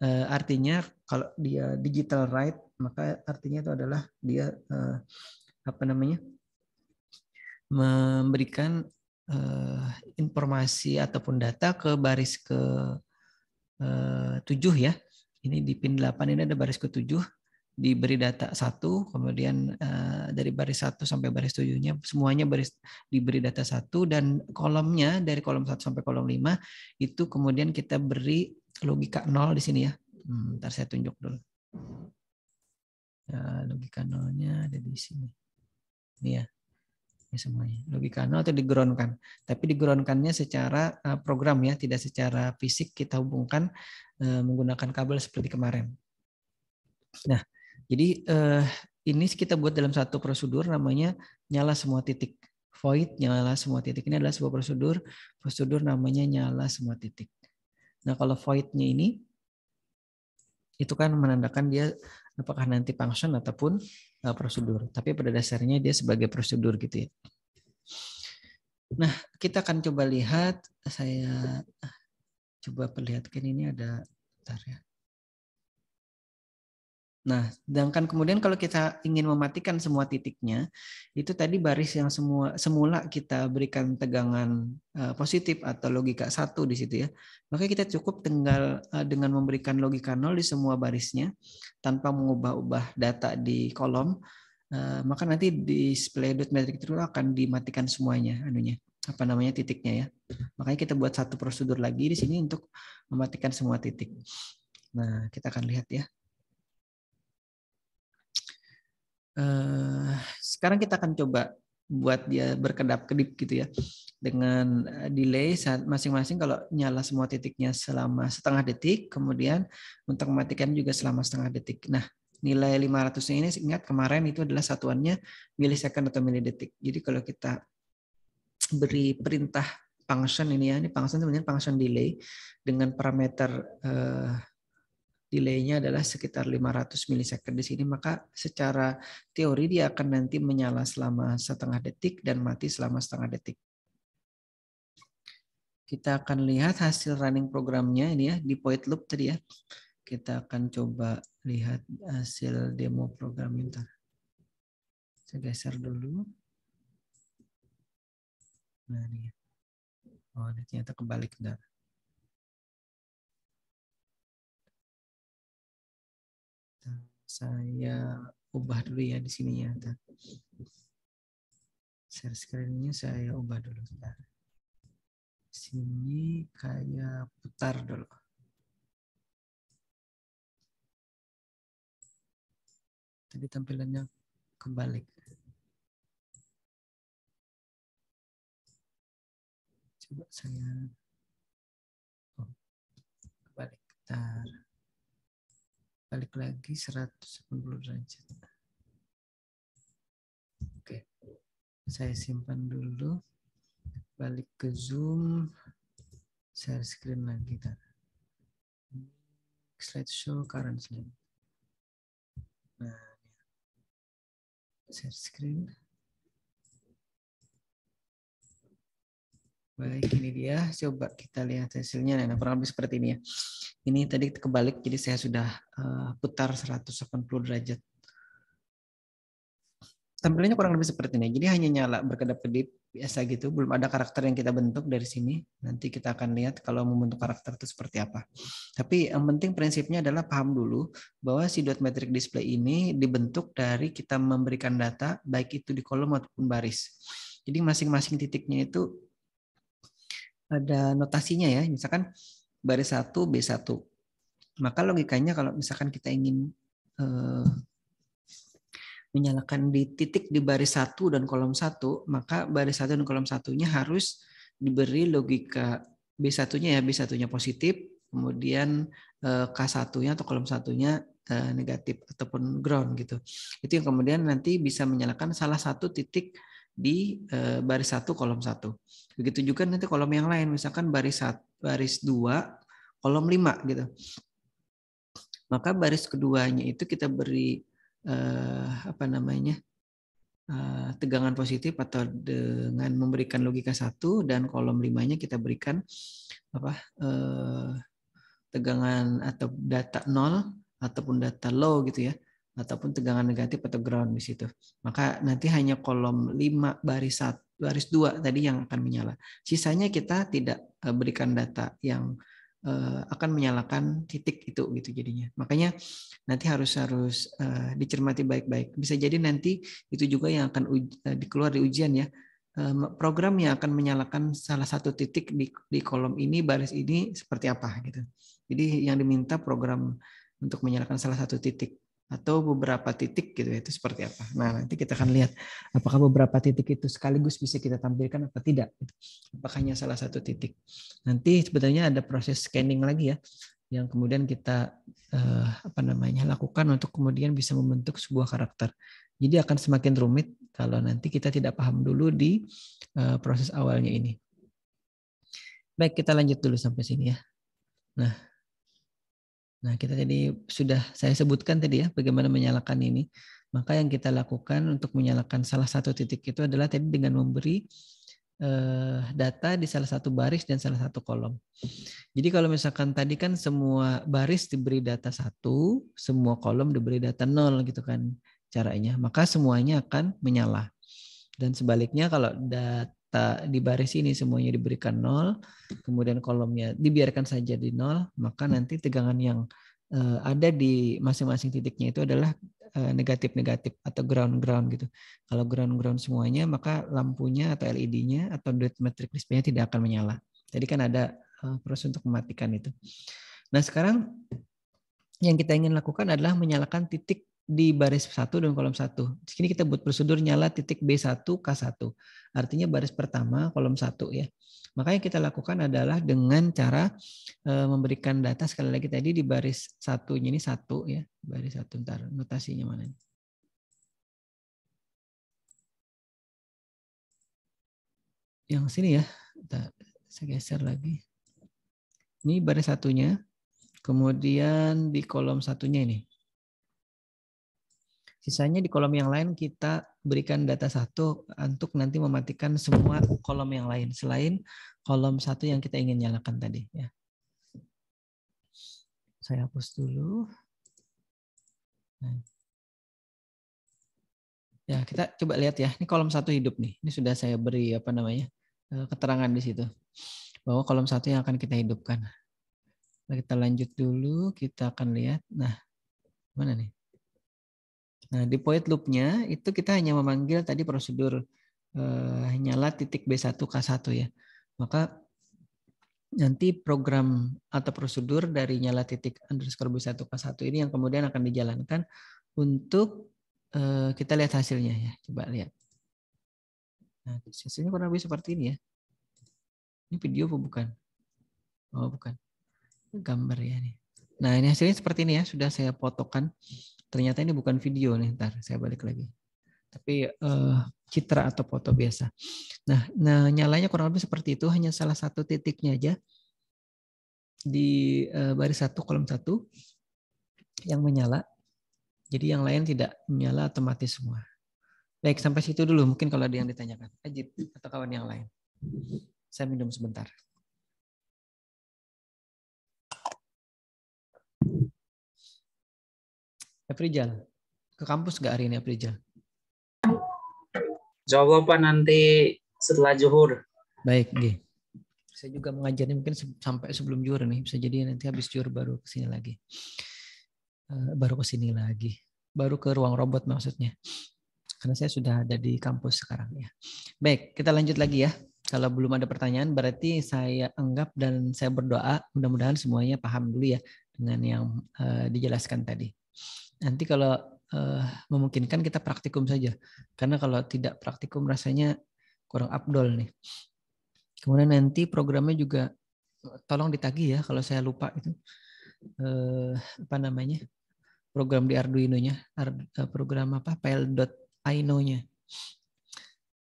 uh, artinya kalau dia digital right maka artinya itu adalah dia uh, apa namanya? memberikan uh, informasi ataupun data ke baris ke tujuh ya. Ini di pin 8 ini ada baris ke 7 diberi data satu, kemudian uh, dari baris satu sampai baris tujuhnya semuanya baris diberi data satu dan kolomnya dari kolom satu sampai kolom lima itu kemudian kita beri logika nol di sini ya. Hmm, ntar saya tunjuk dulu. Eh, logika nolnya ada di sini. Ini ya. Ini semuanya. Logika nol itu digeronkan. Tapi digeronkannya secara eh, program ya, tidak secara fisik kita hubungkan menggunakan kabel seperti kemarin. Nah, jadi eh, ini kita buat dalam satu prosedur namanya nyala semua titik. Void nyala semua titik. Ini adalah sebuah prosedur. Prosedur namanya nyala semua titik. Nah kalau voidnya ini itu kan menandakan dia apakah nanti function ataupun uh, prosedur. Tapi pada dasarnya dia sebagai prosedur gitu ya. Nah, kita akan coba lihat saya coba perlihatkan ini ada bentar ya. Nah, sedangkan kemudian kalau kita ingin mematikan semua titiknya, itu tadi baris yang semua semula kita berikan tegangan eh, positif atau logika satu di situ ya. Maka kita cukup tinggal eh, dengan memberikan logika nol di semua barisnya tanpa mengubah-ubah data di kolom, eh, maka nanti display dot metric itu akan dimatikan semuanya anunya apa namanya titiknya ya. Makanya kita buat satu prosedur lagi di sini untuk mematikan semua titik. Nah, kita akan lihat ya. Eh, sekarang kita akan coba buat dia berkedap-kedip gitu ya dengan eh, delay saat masing-masing kalau nyala semua titiknya selama setengah detik kemudian untuk mematikan juga selama setengah detik nah nilai 500 ini ingat kemarin itu adalah satuannya milisecond atau milidetik jadi kalau kita beri perintah function ini ya ini function sebenarnya function delay dengan parameter eh, delay-nya adalah sekitar 500 milisecond di sini, maka secara teori dia akan nanti menyala selama setengah detik dan mati selama setengah detik. Kita akan lihat hasil running programnya ini ya di point loop tadi ya. Kita akan coba lihat hasil demo program ntar. Saya geser dulu. Nah, ini. Oh, ternyata kebalik ntar. saya ubah dulu ya di sini ya. Bentar. Share screen-nya saya ubah dulu. Bentar. Sini kayak putar dulu. Tadi tampilannya kebalik. Coba saya oh, kebalik. Bentar balik lagi 180 derajat. Oke, saya simpan dulu. Balik ke Zoom, share screen lagi. Slide show current slide. Nah, share screen. Baik, ini dia. Coba kita lihat hasilnya. Nah, kurang lebih seperti ini ya. Ini tadi kebalik, jadi saya sudah eh, putar 180 derajat. Tampilannya kurang lebih seperti ini. Jadi hanya nyala berkedap-kedip biasa gitu. Belum ada karakter yang kita bentuk dari sini. Nanti kita akan lihat kalau membentuk karakter itu seperti apa. Tapi yang penting prinsipnya adalah paham dulu bahwa si dot metric display ini dibentuk dari kita memberikan data, baik itu di kolom ataupun baris. Jadi masing-masing titiknya itu ada notasinya ya. Misalkan baris 1 B1. Maka logikanya kalau misalkan kita ingin eh, menyalakan di titik di baris 1 dan kolom 1, maka baris 1 dan kolom 1-nya harus diberi logika B1-nya ya, B1-nya positif, kemudian eh, K1-nya atau kolom 1-nya eh, negatif ataupun ground gitu. Itu yang kemudian nanti bisa menyalakan salah satu titik di eh, baris satu kolom satu. Begitu juga nanti kolom yang lain, misalkan baris satu, baris dua kolom lima gitu. Maka baris keduanya itu kita beri eh, apa namanya eh, tegangan positif atau dengan memberikan logika satu dan kolom limanya kita berikan apa eh, tegangan atau data nol ataupun data low gitu ya ataupun tegangan negatif atau ground di situ. Maka nanti hanya kolom 5 baris 1, baris 2 tadi yang akan menyala. Sisanya kita tidak eh, berikan data yang eh, akan menyalakan titik itu gitu jadinya. Makanya nanti harus harus eh, dicermati baik-baik. Bisa jadi nanti itu juga yang akan dikeluar di ujian ya. Program yang akan menyalakan salah satu titik di, di kolom ini, baris ini seperti apa gitu. Jadi yang diminta program untuk menyalakan salah satu titik atau beberapa titik gitu ya, itu seperti apa. Nah, nanti kita akan lihat apakah beberapa titik itu sekaligus bisa kita tampilkan atau tidak. Gitu. Apakah hanya salah satu titik. Nanti sebenarnya ada proses scanning lagi ya yang kemudian kita eh, apa namanya lakukan untuk kemudian bisa membentuk sebuah karakter. Jadi akan semakin rumit kalau nanti kita tidak paham dulu di eh, proses awalnya ini. Baik, kita lanjut dulu sampai sini ya. Nah, Nah, kita tadi sudah saya sebutkan tadi ya bagaimana menyalakan ini. Maka yang kita lakukan untuk menyalakan salah satu titik itu adalah tadi dengan memberi eh, data di salah satu baris dan salah satu kolom. Jadi kalau misalkan tadi kan semua baris diberi data satu, semua kolom diberi data nol gitu kan caranya. Maka semuanya akan menyala. Dan sebaliknya kalau dat kita di baris ini semuanya diberikan nol, kemudian kolomnya dibiarkan saja di nol, maka nanti tegangan yang uh, ada di masing-masing titiknya itu adalah eh, negatif-negatif uh, atau ground-ground gitu. Kalau ground-ground semuanya, maka lampunya atau LED-nya atau metric display-nya tidak akan menyala. Jadi kan ada uh, proses untuk mematikan itu. Nah sekarang yang kita ingin lakukan adalah menyalakan titik di baris 1 dan kolom 1. Di sini kita buat prosedur nyala titik B1 K1. Artinya baris pertama kolom 1 ya. makanya kita lakukan adalah dengan cara eh, memberikan data sekali lagi tadi di baris satunya ini satu ya. Baris satu ntar notasinya mana nih. Yang sini ya. kita saya geser lagi. Ini baris satunya. Kemudian di kolom satunya ini Sisanya di kolom yang lain kita berikan data satu untuk nanti mematikan semua kolom yang lain selain kolom satu yang kita ingin nyalakan tadi. Ya. Saya hapus dulu. Nah. Ya, kita coba lihat ya. Ini kolom satu hidup nih. Ini sudah saya beri apa namanya? Eh, keterangan di situ bahwa kolom satu yang akan kita hidupkan. Nah, kita lanjut dulu, kita akan lihat. Nah, mana nih? Nah, di point loop-nya itu kita hanya memanggil tadi prosedur eh, nyala titik B1 K1 ya. Maka nanti program atau prosedur dari nyala titik underscore B1 K1 ini yang kemudian akan dijalankan untuk eh, kita lihat hasilnya ya. Coba lihat. Nah, hasilnya kurang lebih seperti ini ya. Ini video apa bukan? Oh, bukan. Gambar ya nih. Nah, ini hasilnya seperti ini ya. Sudah saya fotokan ternyata ini bukan video nih ntar saya balik lagi tapi uh, citra atau foto biasa nah, nah nyalanya kurang lebih seperti itu hanya salah satu titiknya aja di uh, baris satu kolom satu yang menyala jadi yang lain tidak menyala otomatis semua baik sampai situ dulu mungkin kalau ada yang ditanyakan Ajit atau kawan yang lain saya minum sebentar Aprijal, ke kampus nggak hari ini Aprijal? Jawab apa nanti setelah zuhur. Baik, G. Saya juga mengajarnya mungkin sampai sebelum zuhur nih. Bisa jadi nanti habis zuhur baru ke sini lagi. Eh, baru ke sini lagi. Baru ke ruang robot maksudnya. Karena saya sudah ada di kampus sekarang ya. Baik, kita lanjut lagi ya. Kalau belum ada pertanyaan berarti saya anggap dan saya berdoa mudah-mudahan semuanya paham dulu ya dengan yang eh, dijelaskan tadi. Nanti kalau uh, memungkinkan kita praktikum saja. Karena kalau tidak praktikum rasanya kurang abdol nih. Kemudian nanti programnya juga tolong ditagi ya kalau saya lupa itu uh, eh, apa namanya program di Arduino-nya, eh, program apa dot nya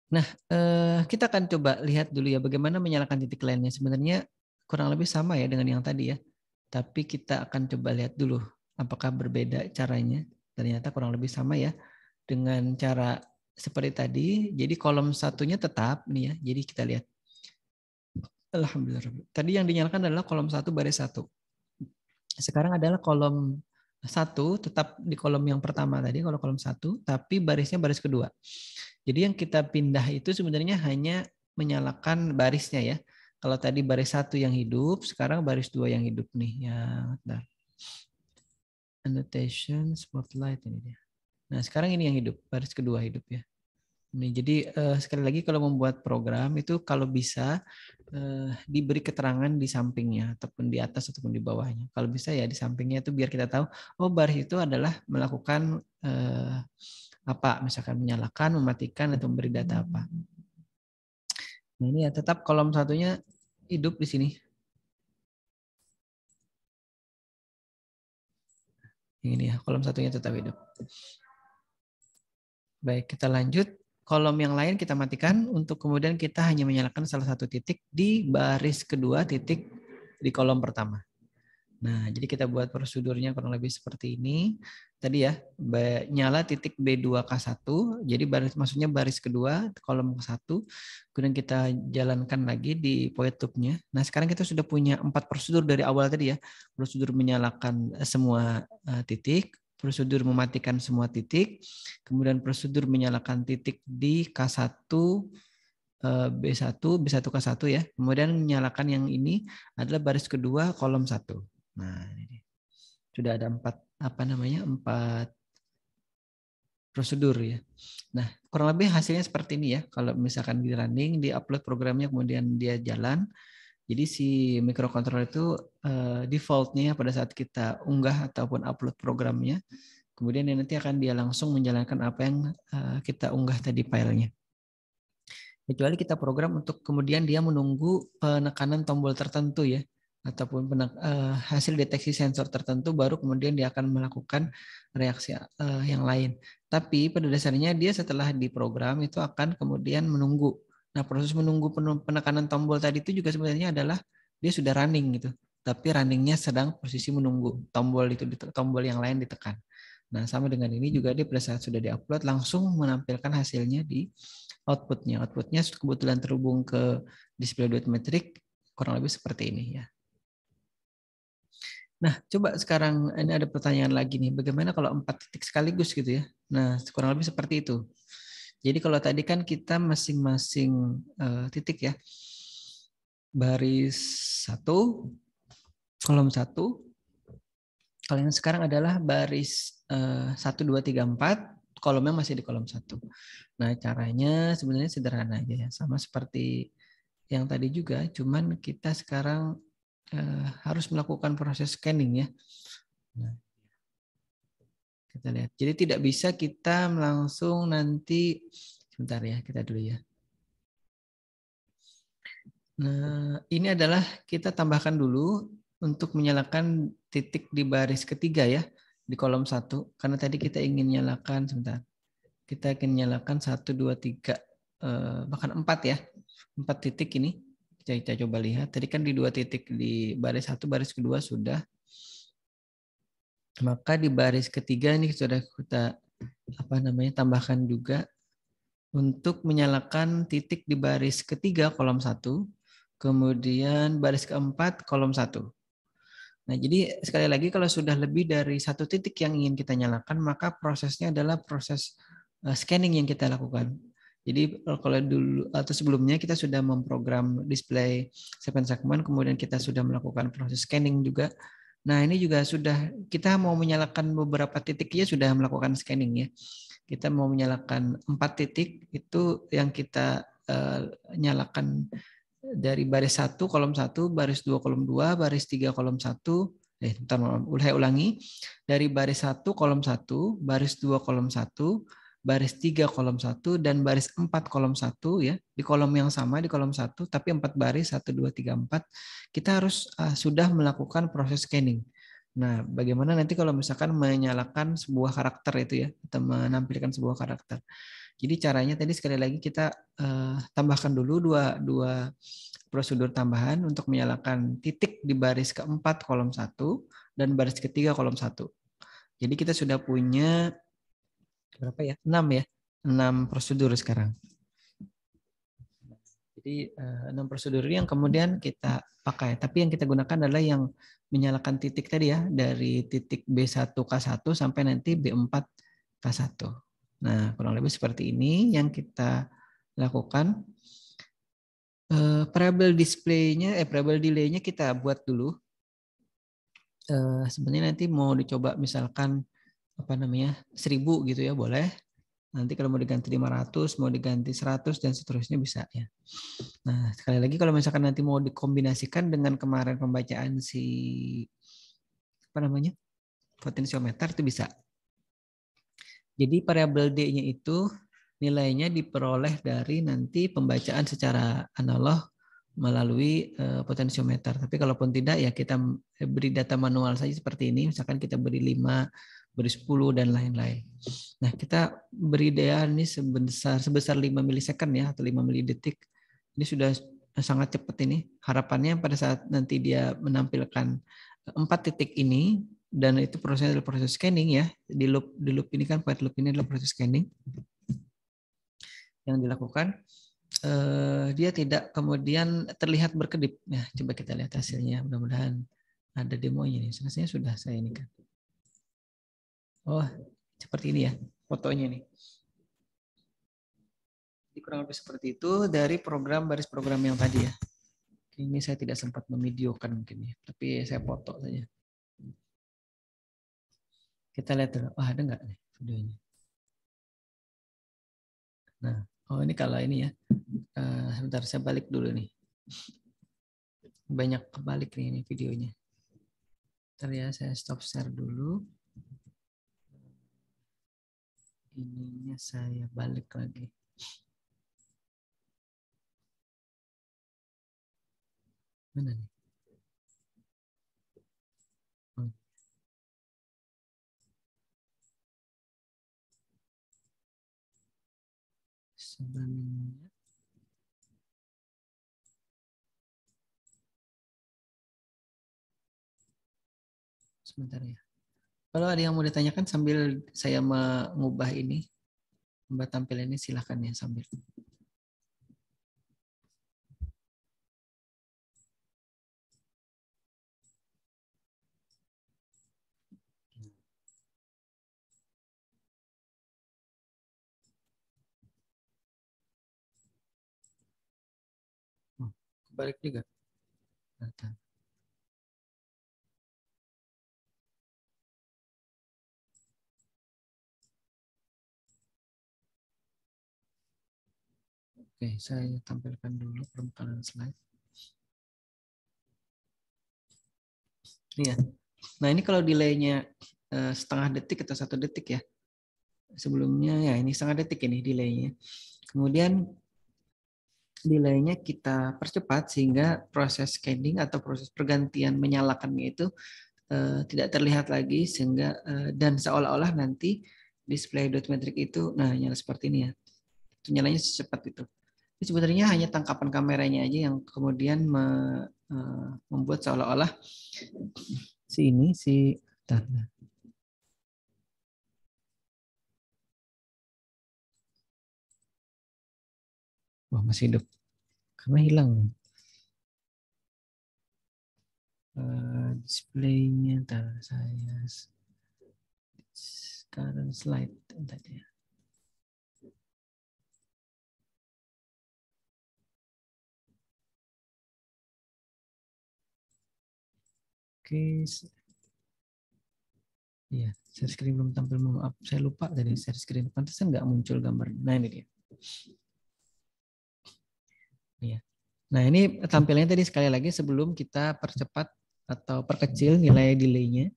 Nah, uh, kita akan coba lihat dulu ya bagaimana menyalakan titik lainnya. Sebenarnya kurang lebih sama ya dengan yang tadi ya. Tapi kita akan coba lihat dulu apakah berbeda caranya? Ternyata kurang lebih sama ya dengan cara seperti tadi. Jadi kolom satunya tetap nih ya. Jadi kita lihat. Alhamdulillah. Tadi yang dinyalakan adalah kolom satu baris satu. Sekarang adalah kolom satu tetap di kolom yang pertama tadi kalau kolom satu tapi barisnya baris kedua. Jadi yang kita pindah itu sebenarnya hanya menyalakan barisnya ya. Kalau tadi baris satu yang hidup, sekarang baris dua yang hidup nih. Ya, annotation, spotlight ini dia. Nah, sekarang ini yang hidup, baris kedua hidup ya. Ini jadi uh, sekali lagi kalau membuat program itu kalau bisa uh, diberi keterangan di sampingnya ataupun di atas ataupun di bawahnya. Kalau bisa ya di sampingnya itu biar kita tahu oh baris itu adalah melakukan uh, apa misalkan menyalakan, mematikan atau memberi data apa. Nah, ini ya tetap kolom satunya hidup di sini Yang ini ya, kolom satunya tetap hidup. Baik, kita lanjut. Kolom yang lain kita matikan untuk kemudian kita hanya menyalakan salah satu titik di baris kedua titik di kolom pertama. Nah, jadi kita buat prosedurnya kurang lebih seperti ini. Tadi ya, nyala titik B2K1, jadi baris, maksudnya baris kedua, kolom ke-1. Kemudian kita jalankan lagi di poetupnya. Nah, sekarang kita sudah punya empat prosedur dari awal tadi ya. Prosedur menyalakan eh, semua eh, titik, prosedur mematikan semua titik, kemudian prosedur menyalakan titik di K1, B1, B1 K1 ya. Kemudian menyalakan yang ini adalah baris kedua kolom satu Nah, ini sudah ada empat apa namanya empat prosedur ya. Nah, kurang lebih hasilnya seperti ini ya. Kalau misalkan di running, di upload programnya kemudian dia jalan. Jadi si microcontroller itu eh, defaultnya pada saat kita unggah ataupun upload programnya, kemudian nanti akan dia langsung menjalankan apa yang eh, kita unggah tadi filenya. Kecuali kita program untuk kemudian dia menunggu penekanan tombol tertentu ya ataupun penek, uh, hasil deteksi sensor tertentu baru kemudian dia akan melakukan reaksi uh, yang lain. Tapi pada dasarnya dia setelah diprogram itu akan kemudian menunggu. Nah, proses menunggu penekanan tombol tadi itu juga sebenarnya adalah dia sudah running gitu. Tapi runningnya sedang posisi menunggu tombol itu tombol yang lain ditekan. Nah, sama dengan ini juga dia pada saat sudah diupload langsung menampilkan hasilnya di outputnya. Outputnya kebetulan terhubung ke display dot metric kurang lebih seperti ini ya. Nah, coba sekarang ini ada pertanyaan lagi nih. Bagaimana kalau empat titik sekaligus gitu ya? Nah, kurang lebih seperti itu. Jadi kalau tadi kan kita masing-masing uh, titik ya. Baris satu, kolom satu. Kalau yang sekarang adalah baris eh, satu, dua, tiga, empat kolomnya masih di kolom satu. Nah, caranya sebenarnya sederhana aja ya, sama seperti yang tadi juga, cuman kita sekarang Eh, harus melakukan proses scanning ya. Nah, kita lihat. Jadi tidak bisa kita langsung nanti sebentar ya, kita dulu ya. Nah, ini adalah kita tambahkan dulu untuk menyalakan titik di baris ketiga ya di kolom satu karena tadi kita ingin nyalakan sebentar. Kita ingin nyalakan satu dua tiga eh, bahkan empat ya. empat titik ini kita, kita coba lihat. Tadi kan di dua titik di baris satu, baris kedua sudah. Maka di baris ketiga ini sudah kita apa namanya tambahkan juga untuk menyalakan titik di baris ketiga kolom satu, kemudian baris keempat kolom satu. Nah, jadi sekali lagi kalau sudah lebih dari satu titik yang ingin kita nyalakan, maka prosesnya adalah proses eh, scanning yang kita lakukan. Jadi eh, kalau dulu atau sebelumnya kita sudah memprogram display Seven Segment, kemudian kita sudah melakukan proses scanning juga. Nah ini juga sudah kita mau menyalakan beberapa titik ya sudah melakukan scanning ya. Kita mau menyalakan empat titik itu yang kita uh, nyalakan dari baris satu kolom satu, baris dua kolom dua, baris tiga kolom satu. Eh, bentar, saya ulangi. Dari baris satu kolom satu, baris dua kolom satu, baris 3 kolom 1 dan baris 4 kolom 1 ya. Di kolom yang sama di kolom 1 tapi 4 baris 1 2 3 4 kita harus uh, sudah melakukan proses scanning. Nah, bagaimana nanti kalau misalkan menyalakan sebuah karakter itu ya atau menampilkan sebuah karakter. Jadi caranya tadi sekali lagi kita uh, tambahkan dulu dua dua prosedur tambahan untuk menyalakan titik di baris keempat kolom 1 dan baris ketiga kolom 1. Jadi kita sudah punya berapa ya? 6 ya. 6 prosedur sekarang. Jadi eh, enam prosedur yang kemudian kita pakai. Tapi yang kita gunakan adalah yang menyalakan titik tadi ya dari titik B1 K1 sampai nanti B4 K1. Nah, kurang lebih seperti ini yang kita lakukan. Eh, variable display-nya eh variable delay-nya kita buat dulu. Uh, sebenarnya nanti mau dicoba misalkan apa namanya seribu gitu ya boleh nanti kalau mau diganti 500 mau diganti 100 dan seterusnya bisa ya nah sekali lagi kalau misalkan nanti mau dikombinasikan dengan kemarin pembacaan si apa namanya potensiometer itu bisa jadi variabel d-nya itu nilainya diperoleh dari nanti pembacaan secara analog melalui eh, potensiometer. Tapi kalaupun tidak ya kita eh, beri data manual saja seperti ini. Misalkan kita beri 5 beri 10 dan lain-lain. Nah, kita beri daya ini sebesar sebesar 5 milisecond ya atau 5 mili detik. Ini sudah sangat cepat ini. Harapannya pada saat nanti dia menampilkan empat titik ini dan itu prosesnya adalah proses scanning ya. Di loop di loop ini kan pada loop ini adalah proses scanning yang dilakukan eh, dia tidak kemudian terlihat berkedip. Nah, coba kita lihat hasilnya. Mudah-mudahan ada demonya nih. Sebenarnya sudah saya ini kan. Oh, seperti ini ya fotonya nih. Jadi kurang lebih seperti itu dari program baris program yang tadi ya. Ini saya tidak sempat memvideokan mungkin ya, tapi saya foto saja. Kita lihat dulu. Wah, oh, ada nggak nih videonya? Nah, oh ini kalau ini ya. Uh, sebentar saya balik dulu nih. Banyak kebalik nih ini videonya. Ntar ya saya stop share dulu ininya saya balik lagi. Mana nih? Oh. Sebenarnya sebentar ya. Kalau ada yang mau ditanyakan sambil saya mengubah ini, mbak tampil ini silahkan ya sambil. Hmm, balik juga. Oke, saya tampilkan dulu permukaan slide. Iya. Nah, ini kalau delay-nya eh, setengah detik atau satu detik ya. Sebelumnya ya ini setengah detik ini delay-nya. Kemudian delay-nya kita percepat sehingga proses scanning atau proses pergantian menyalakannya itu eh, tidak terlihat lagi sehingga eh, dan seolah-olah nanti display dot metric itu nah nyala seperti ini ya. Itu nyalanya secepat itu sebenarnya hanya tangkapan kameranya aja yang kemudian me, uh, membuat seolah-olah si ini si tanda. Wah masih hidup. karena hilang. Uh, displaynya tanda saya sekarang slide tadi ya. Oke. Iya, share screen belum tampil. Maaf, saya lupa tadi share screen. Pantesan nggak muncul gambar. Nah, ini dia. Iya. Nah, ini tampilnya tadi sekali lagi sebelum kita percepat atau perkecil nilai delay-nya.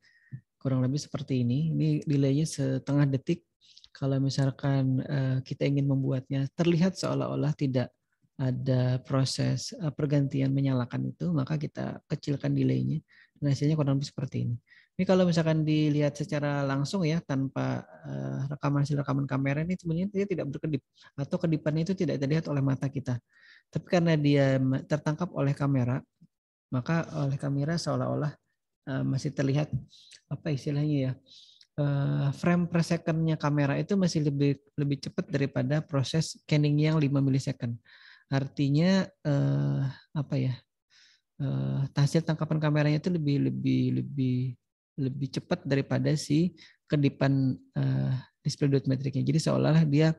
Kurang lebih seperti ini. Ini delay-nya setengah detik. Kalau misalkan eh, kita ingin membuatnya terlihat seolah-olah tidak ada proses eh, pergantian menyalakan itu, maka kita kecilkan delay-nya dan hasilnya kurang lebih seperti ini. Ini kalau misalkan dilihat secara langsung ya tanpa eh, rekaman hasil rekaman kamera ini sebenarnya dia tidak berkedip atau kedipan itu tidak terlihat oleh mata kita. Tapi karena dia tertangkap oleh kamera, maka oleh kamera seolah-olah eh, masih terlihat apa istilahnya ya eh, frame per secondnya kamera itu masih lebih lebih cepat daripada proses scanning yang 5 milisecond. Artinya apa ya? uh, hasil tangkapan kameranya itu lebih lebih lebih lebih cepat daripada si kedipan uh, display metriknya. Jadi seolah-olah dia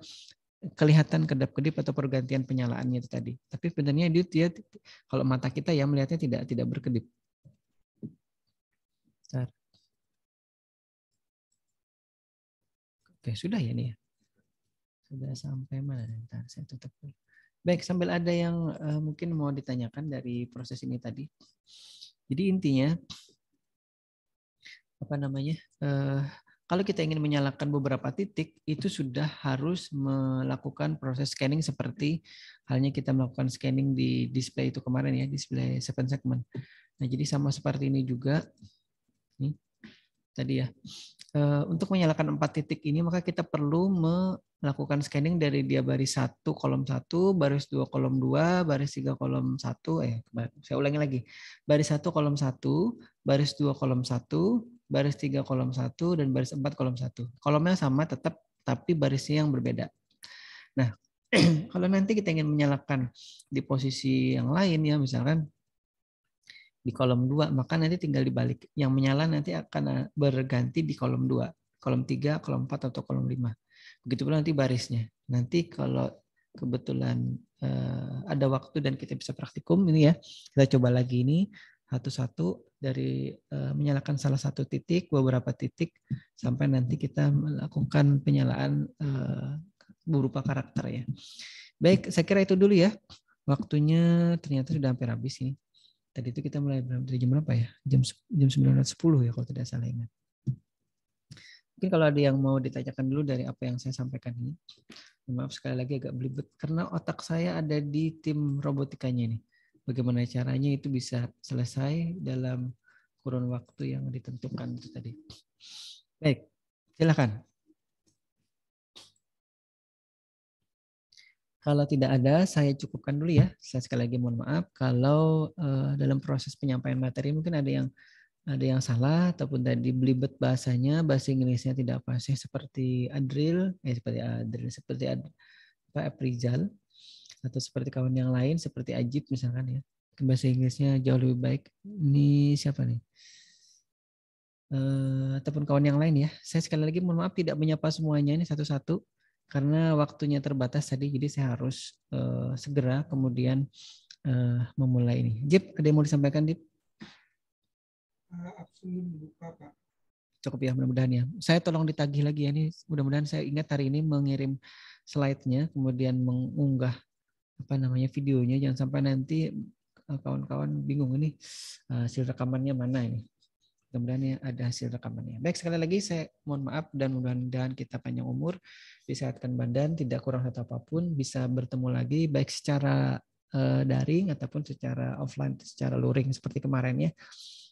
kelihatan kedap-kedip atau pergantian penyalaannya itu tadi. Tapi sebenarnya dia, dia kalau mata kita ya melihatnya tidak tidak berkedip. Oke, sudah ya nih ya? Sudah sampai mana? Bentar, saya tutup dulu. Baik, sambil ada yang uh, mungkin mau ditanyakan dari proses ini tadi. Jadi intinya apa namanya? Uh, kalau kita ingin menyalakan beberapa titik, itu sudah harus melakukan proses scanning seperti halnya kita melakukan scanning di display itu kemarin ya, display seven segment. Nah, jadi sama seperti ini juga. Nih tadi ya. Eh, untuk menyalakan empat titik ini, maka kita perlu melakukan scanning dari dia baris satu kolom satu, baris dua kolom dua, baris tiga kolom satu. Eh, saya ulangi lagi. Baris satu kolom satu, baris dua kolom satu, baris tiga kolom satu, dan baris empat kolom satu. Kolomnya sama tetap, tapi barisnya yang berbeda. Nah, kalau nanti kita ingin menyalakan di posisi yang lain ya, misalkan di kolom 2, maka nanti tinggal dibalik. Yang menyala nanti akan eh, berganti di kolom 2, kolom 3, kolom 4, atau kolom 5. Begitu pula nanti barisnya. Nanti kalau kebetulan uh, ada waktu dan kita bisa praktikum ini ya, kita coba lagi ini satu-satu dari uh, menyalakan salah satu titik, beberapa titik, sampai nanti kita melakukan penyalaan uh, berupa karakter ya. Baik, saya kira itu dulu ya. Waktunya ternyata sudah hampir habis ini. Tadi itu kita mulai dari jam berapa ya? Jam jam 9.10 ya kalau tidak salah ingat. Mungkin kalau ada yang mau ditanyakan dulu dari apa yang saya sampaikan ini. Maaf sekali lagi agak belibet karena otak saya ada di tim robotikanya ini Bagaimana caranya itu bisa selesai dalam kurun waktu yang ditentukan itu tadi. Baik, silakan. Kalau tidak ada, saya cukupkan dulu ya. Saya sekali lagi mohon maaf kalau uh, dalam proses penyampaian materi mungkin ada yang ada yang salah ataupun tadi belibet bahasanya, bahasa Inggrisnya tidak pas seperti Adril, eh seperti Adril, seperti Ad, apa Aprijal atau seperti kawan yang lain seperti Ajib misalkan ya. Bahasa Inggrisnya jauh lebih baik. Ini siapa nih? Uh, ataupun kawan yang lain ya. Saya sekali lagi mohon maaf tidak menyapa semuanya ini satu-satu karena waktunya terbatas tadi jadi saya harus uh, segera kemudian uh, memulai ini. Jip, ada yang mau disampaikan, Jip? Eh, Cukup ya, mudah-mudahan ya. Saya tolong ditagih lagi ya ini. Mudah-mudahan saya ingat hari ini mengirim slide-nya, kemudian mengunggah apa namanya videonya. Jangan sampai nanti kawan-kawan bingung ini hasil rekamannya mana ini. Kemudian ya ada hasil rekamannya. Baik, sekali lagi saya mohon maaf dan mudah-mudahan kita panjang umur, disehatkan badan, tidak kurang satu apapun, bisa bertemu lagi baik secara uh, daring ataupun secara offline, secara luring seperti kemarin ya.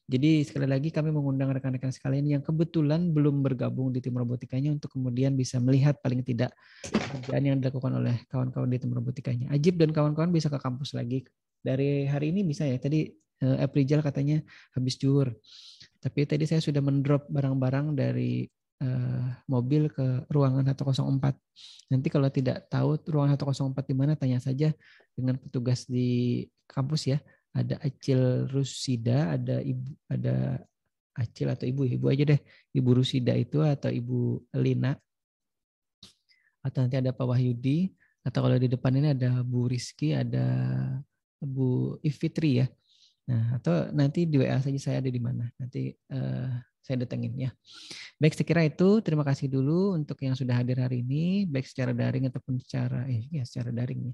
Jadi sekali lagi kami mengundang rekan-rekan sekalian yang kebetulan belum bergabung di tim robotikanya untuk kemudian bisa melihat paling tidak kerjaan yang dilakukan oleh kawan-kawan di tim robotikanya. Ajib dan kawan-kawan bisa ke kampus lagi. Dari hari ini bisa ya. Tadi eh, April Jal katanya habis juhur. Tapi tadi saya sudah mendrop barang-barang dari uh, mobil ke ruangan 104. Nanti kalau tidak tahu ruangan 104 di mana, tanya saja dengan petugas di kampus ya. Ada Acil Rusida, ada ibu, ada Acil atau ibu, ibu aja deh. Ibu Rusida itu atau ibu Lina. Atau nanti ada Pak Wahyudi. Atau kalau di depan ini ada Bu Rizky, ada Bu Ifitri ya. Nah, atau nanti di WA saja saya ada di mana. Nanti uh, saya datengin ya. Baik, saya itu. Terima kasih dulu untuk yang sudah hadir hari ini, baik secara daring ataupun secara eh ya secara daring.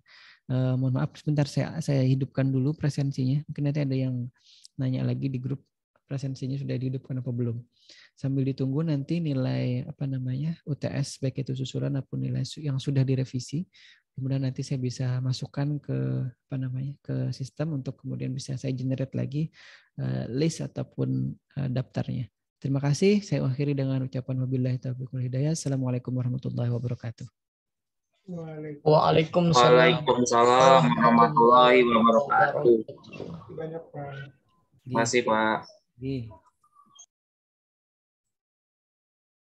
Uh, mohon maaf sebentar saya saya hidupkan dulu presensinya. Mungkin nanti ada yang nanya lagi di grup presensinya sudah dihidupkan apa belum. Sambil ditunggu nanti nilai apa namanya UTS baik itu susulan ataupun nilai yang sudah direvisi kemudian nanti saya bisa masukkan ke apa namanya ke sistem untuk kemudian bisa saya generate lagi uh, list ataupun uh, daftarnya. Terima kasih. Saya akhiri dengan ucapan wabillahi taufiq wal hidayah. Assalamualaikum warahmatullahi wabarakatuh. Waalaikumsalam. Waalaikumsalam warahmatullahi wabarakatuh. Terima kasih, Pak.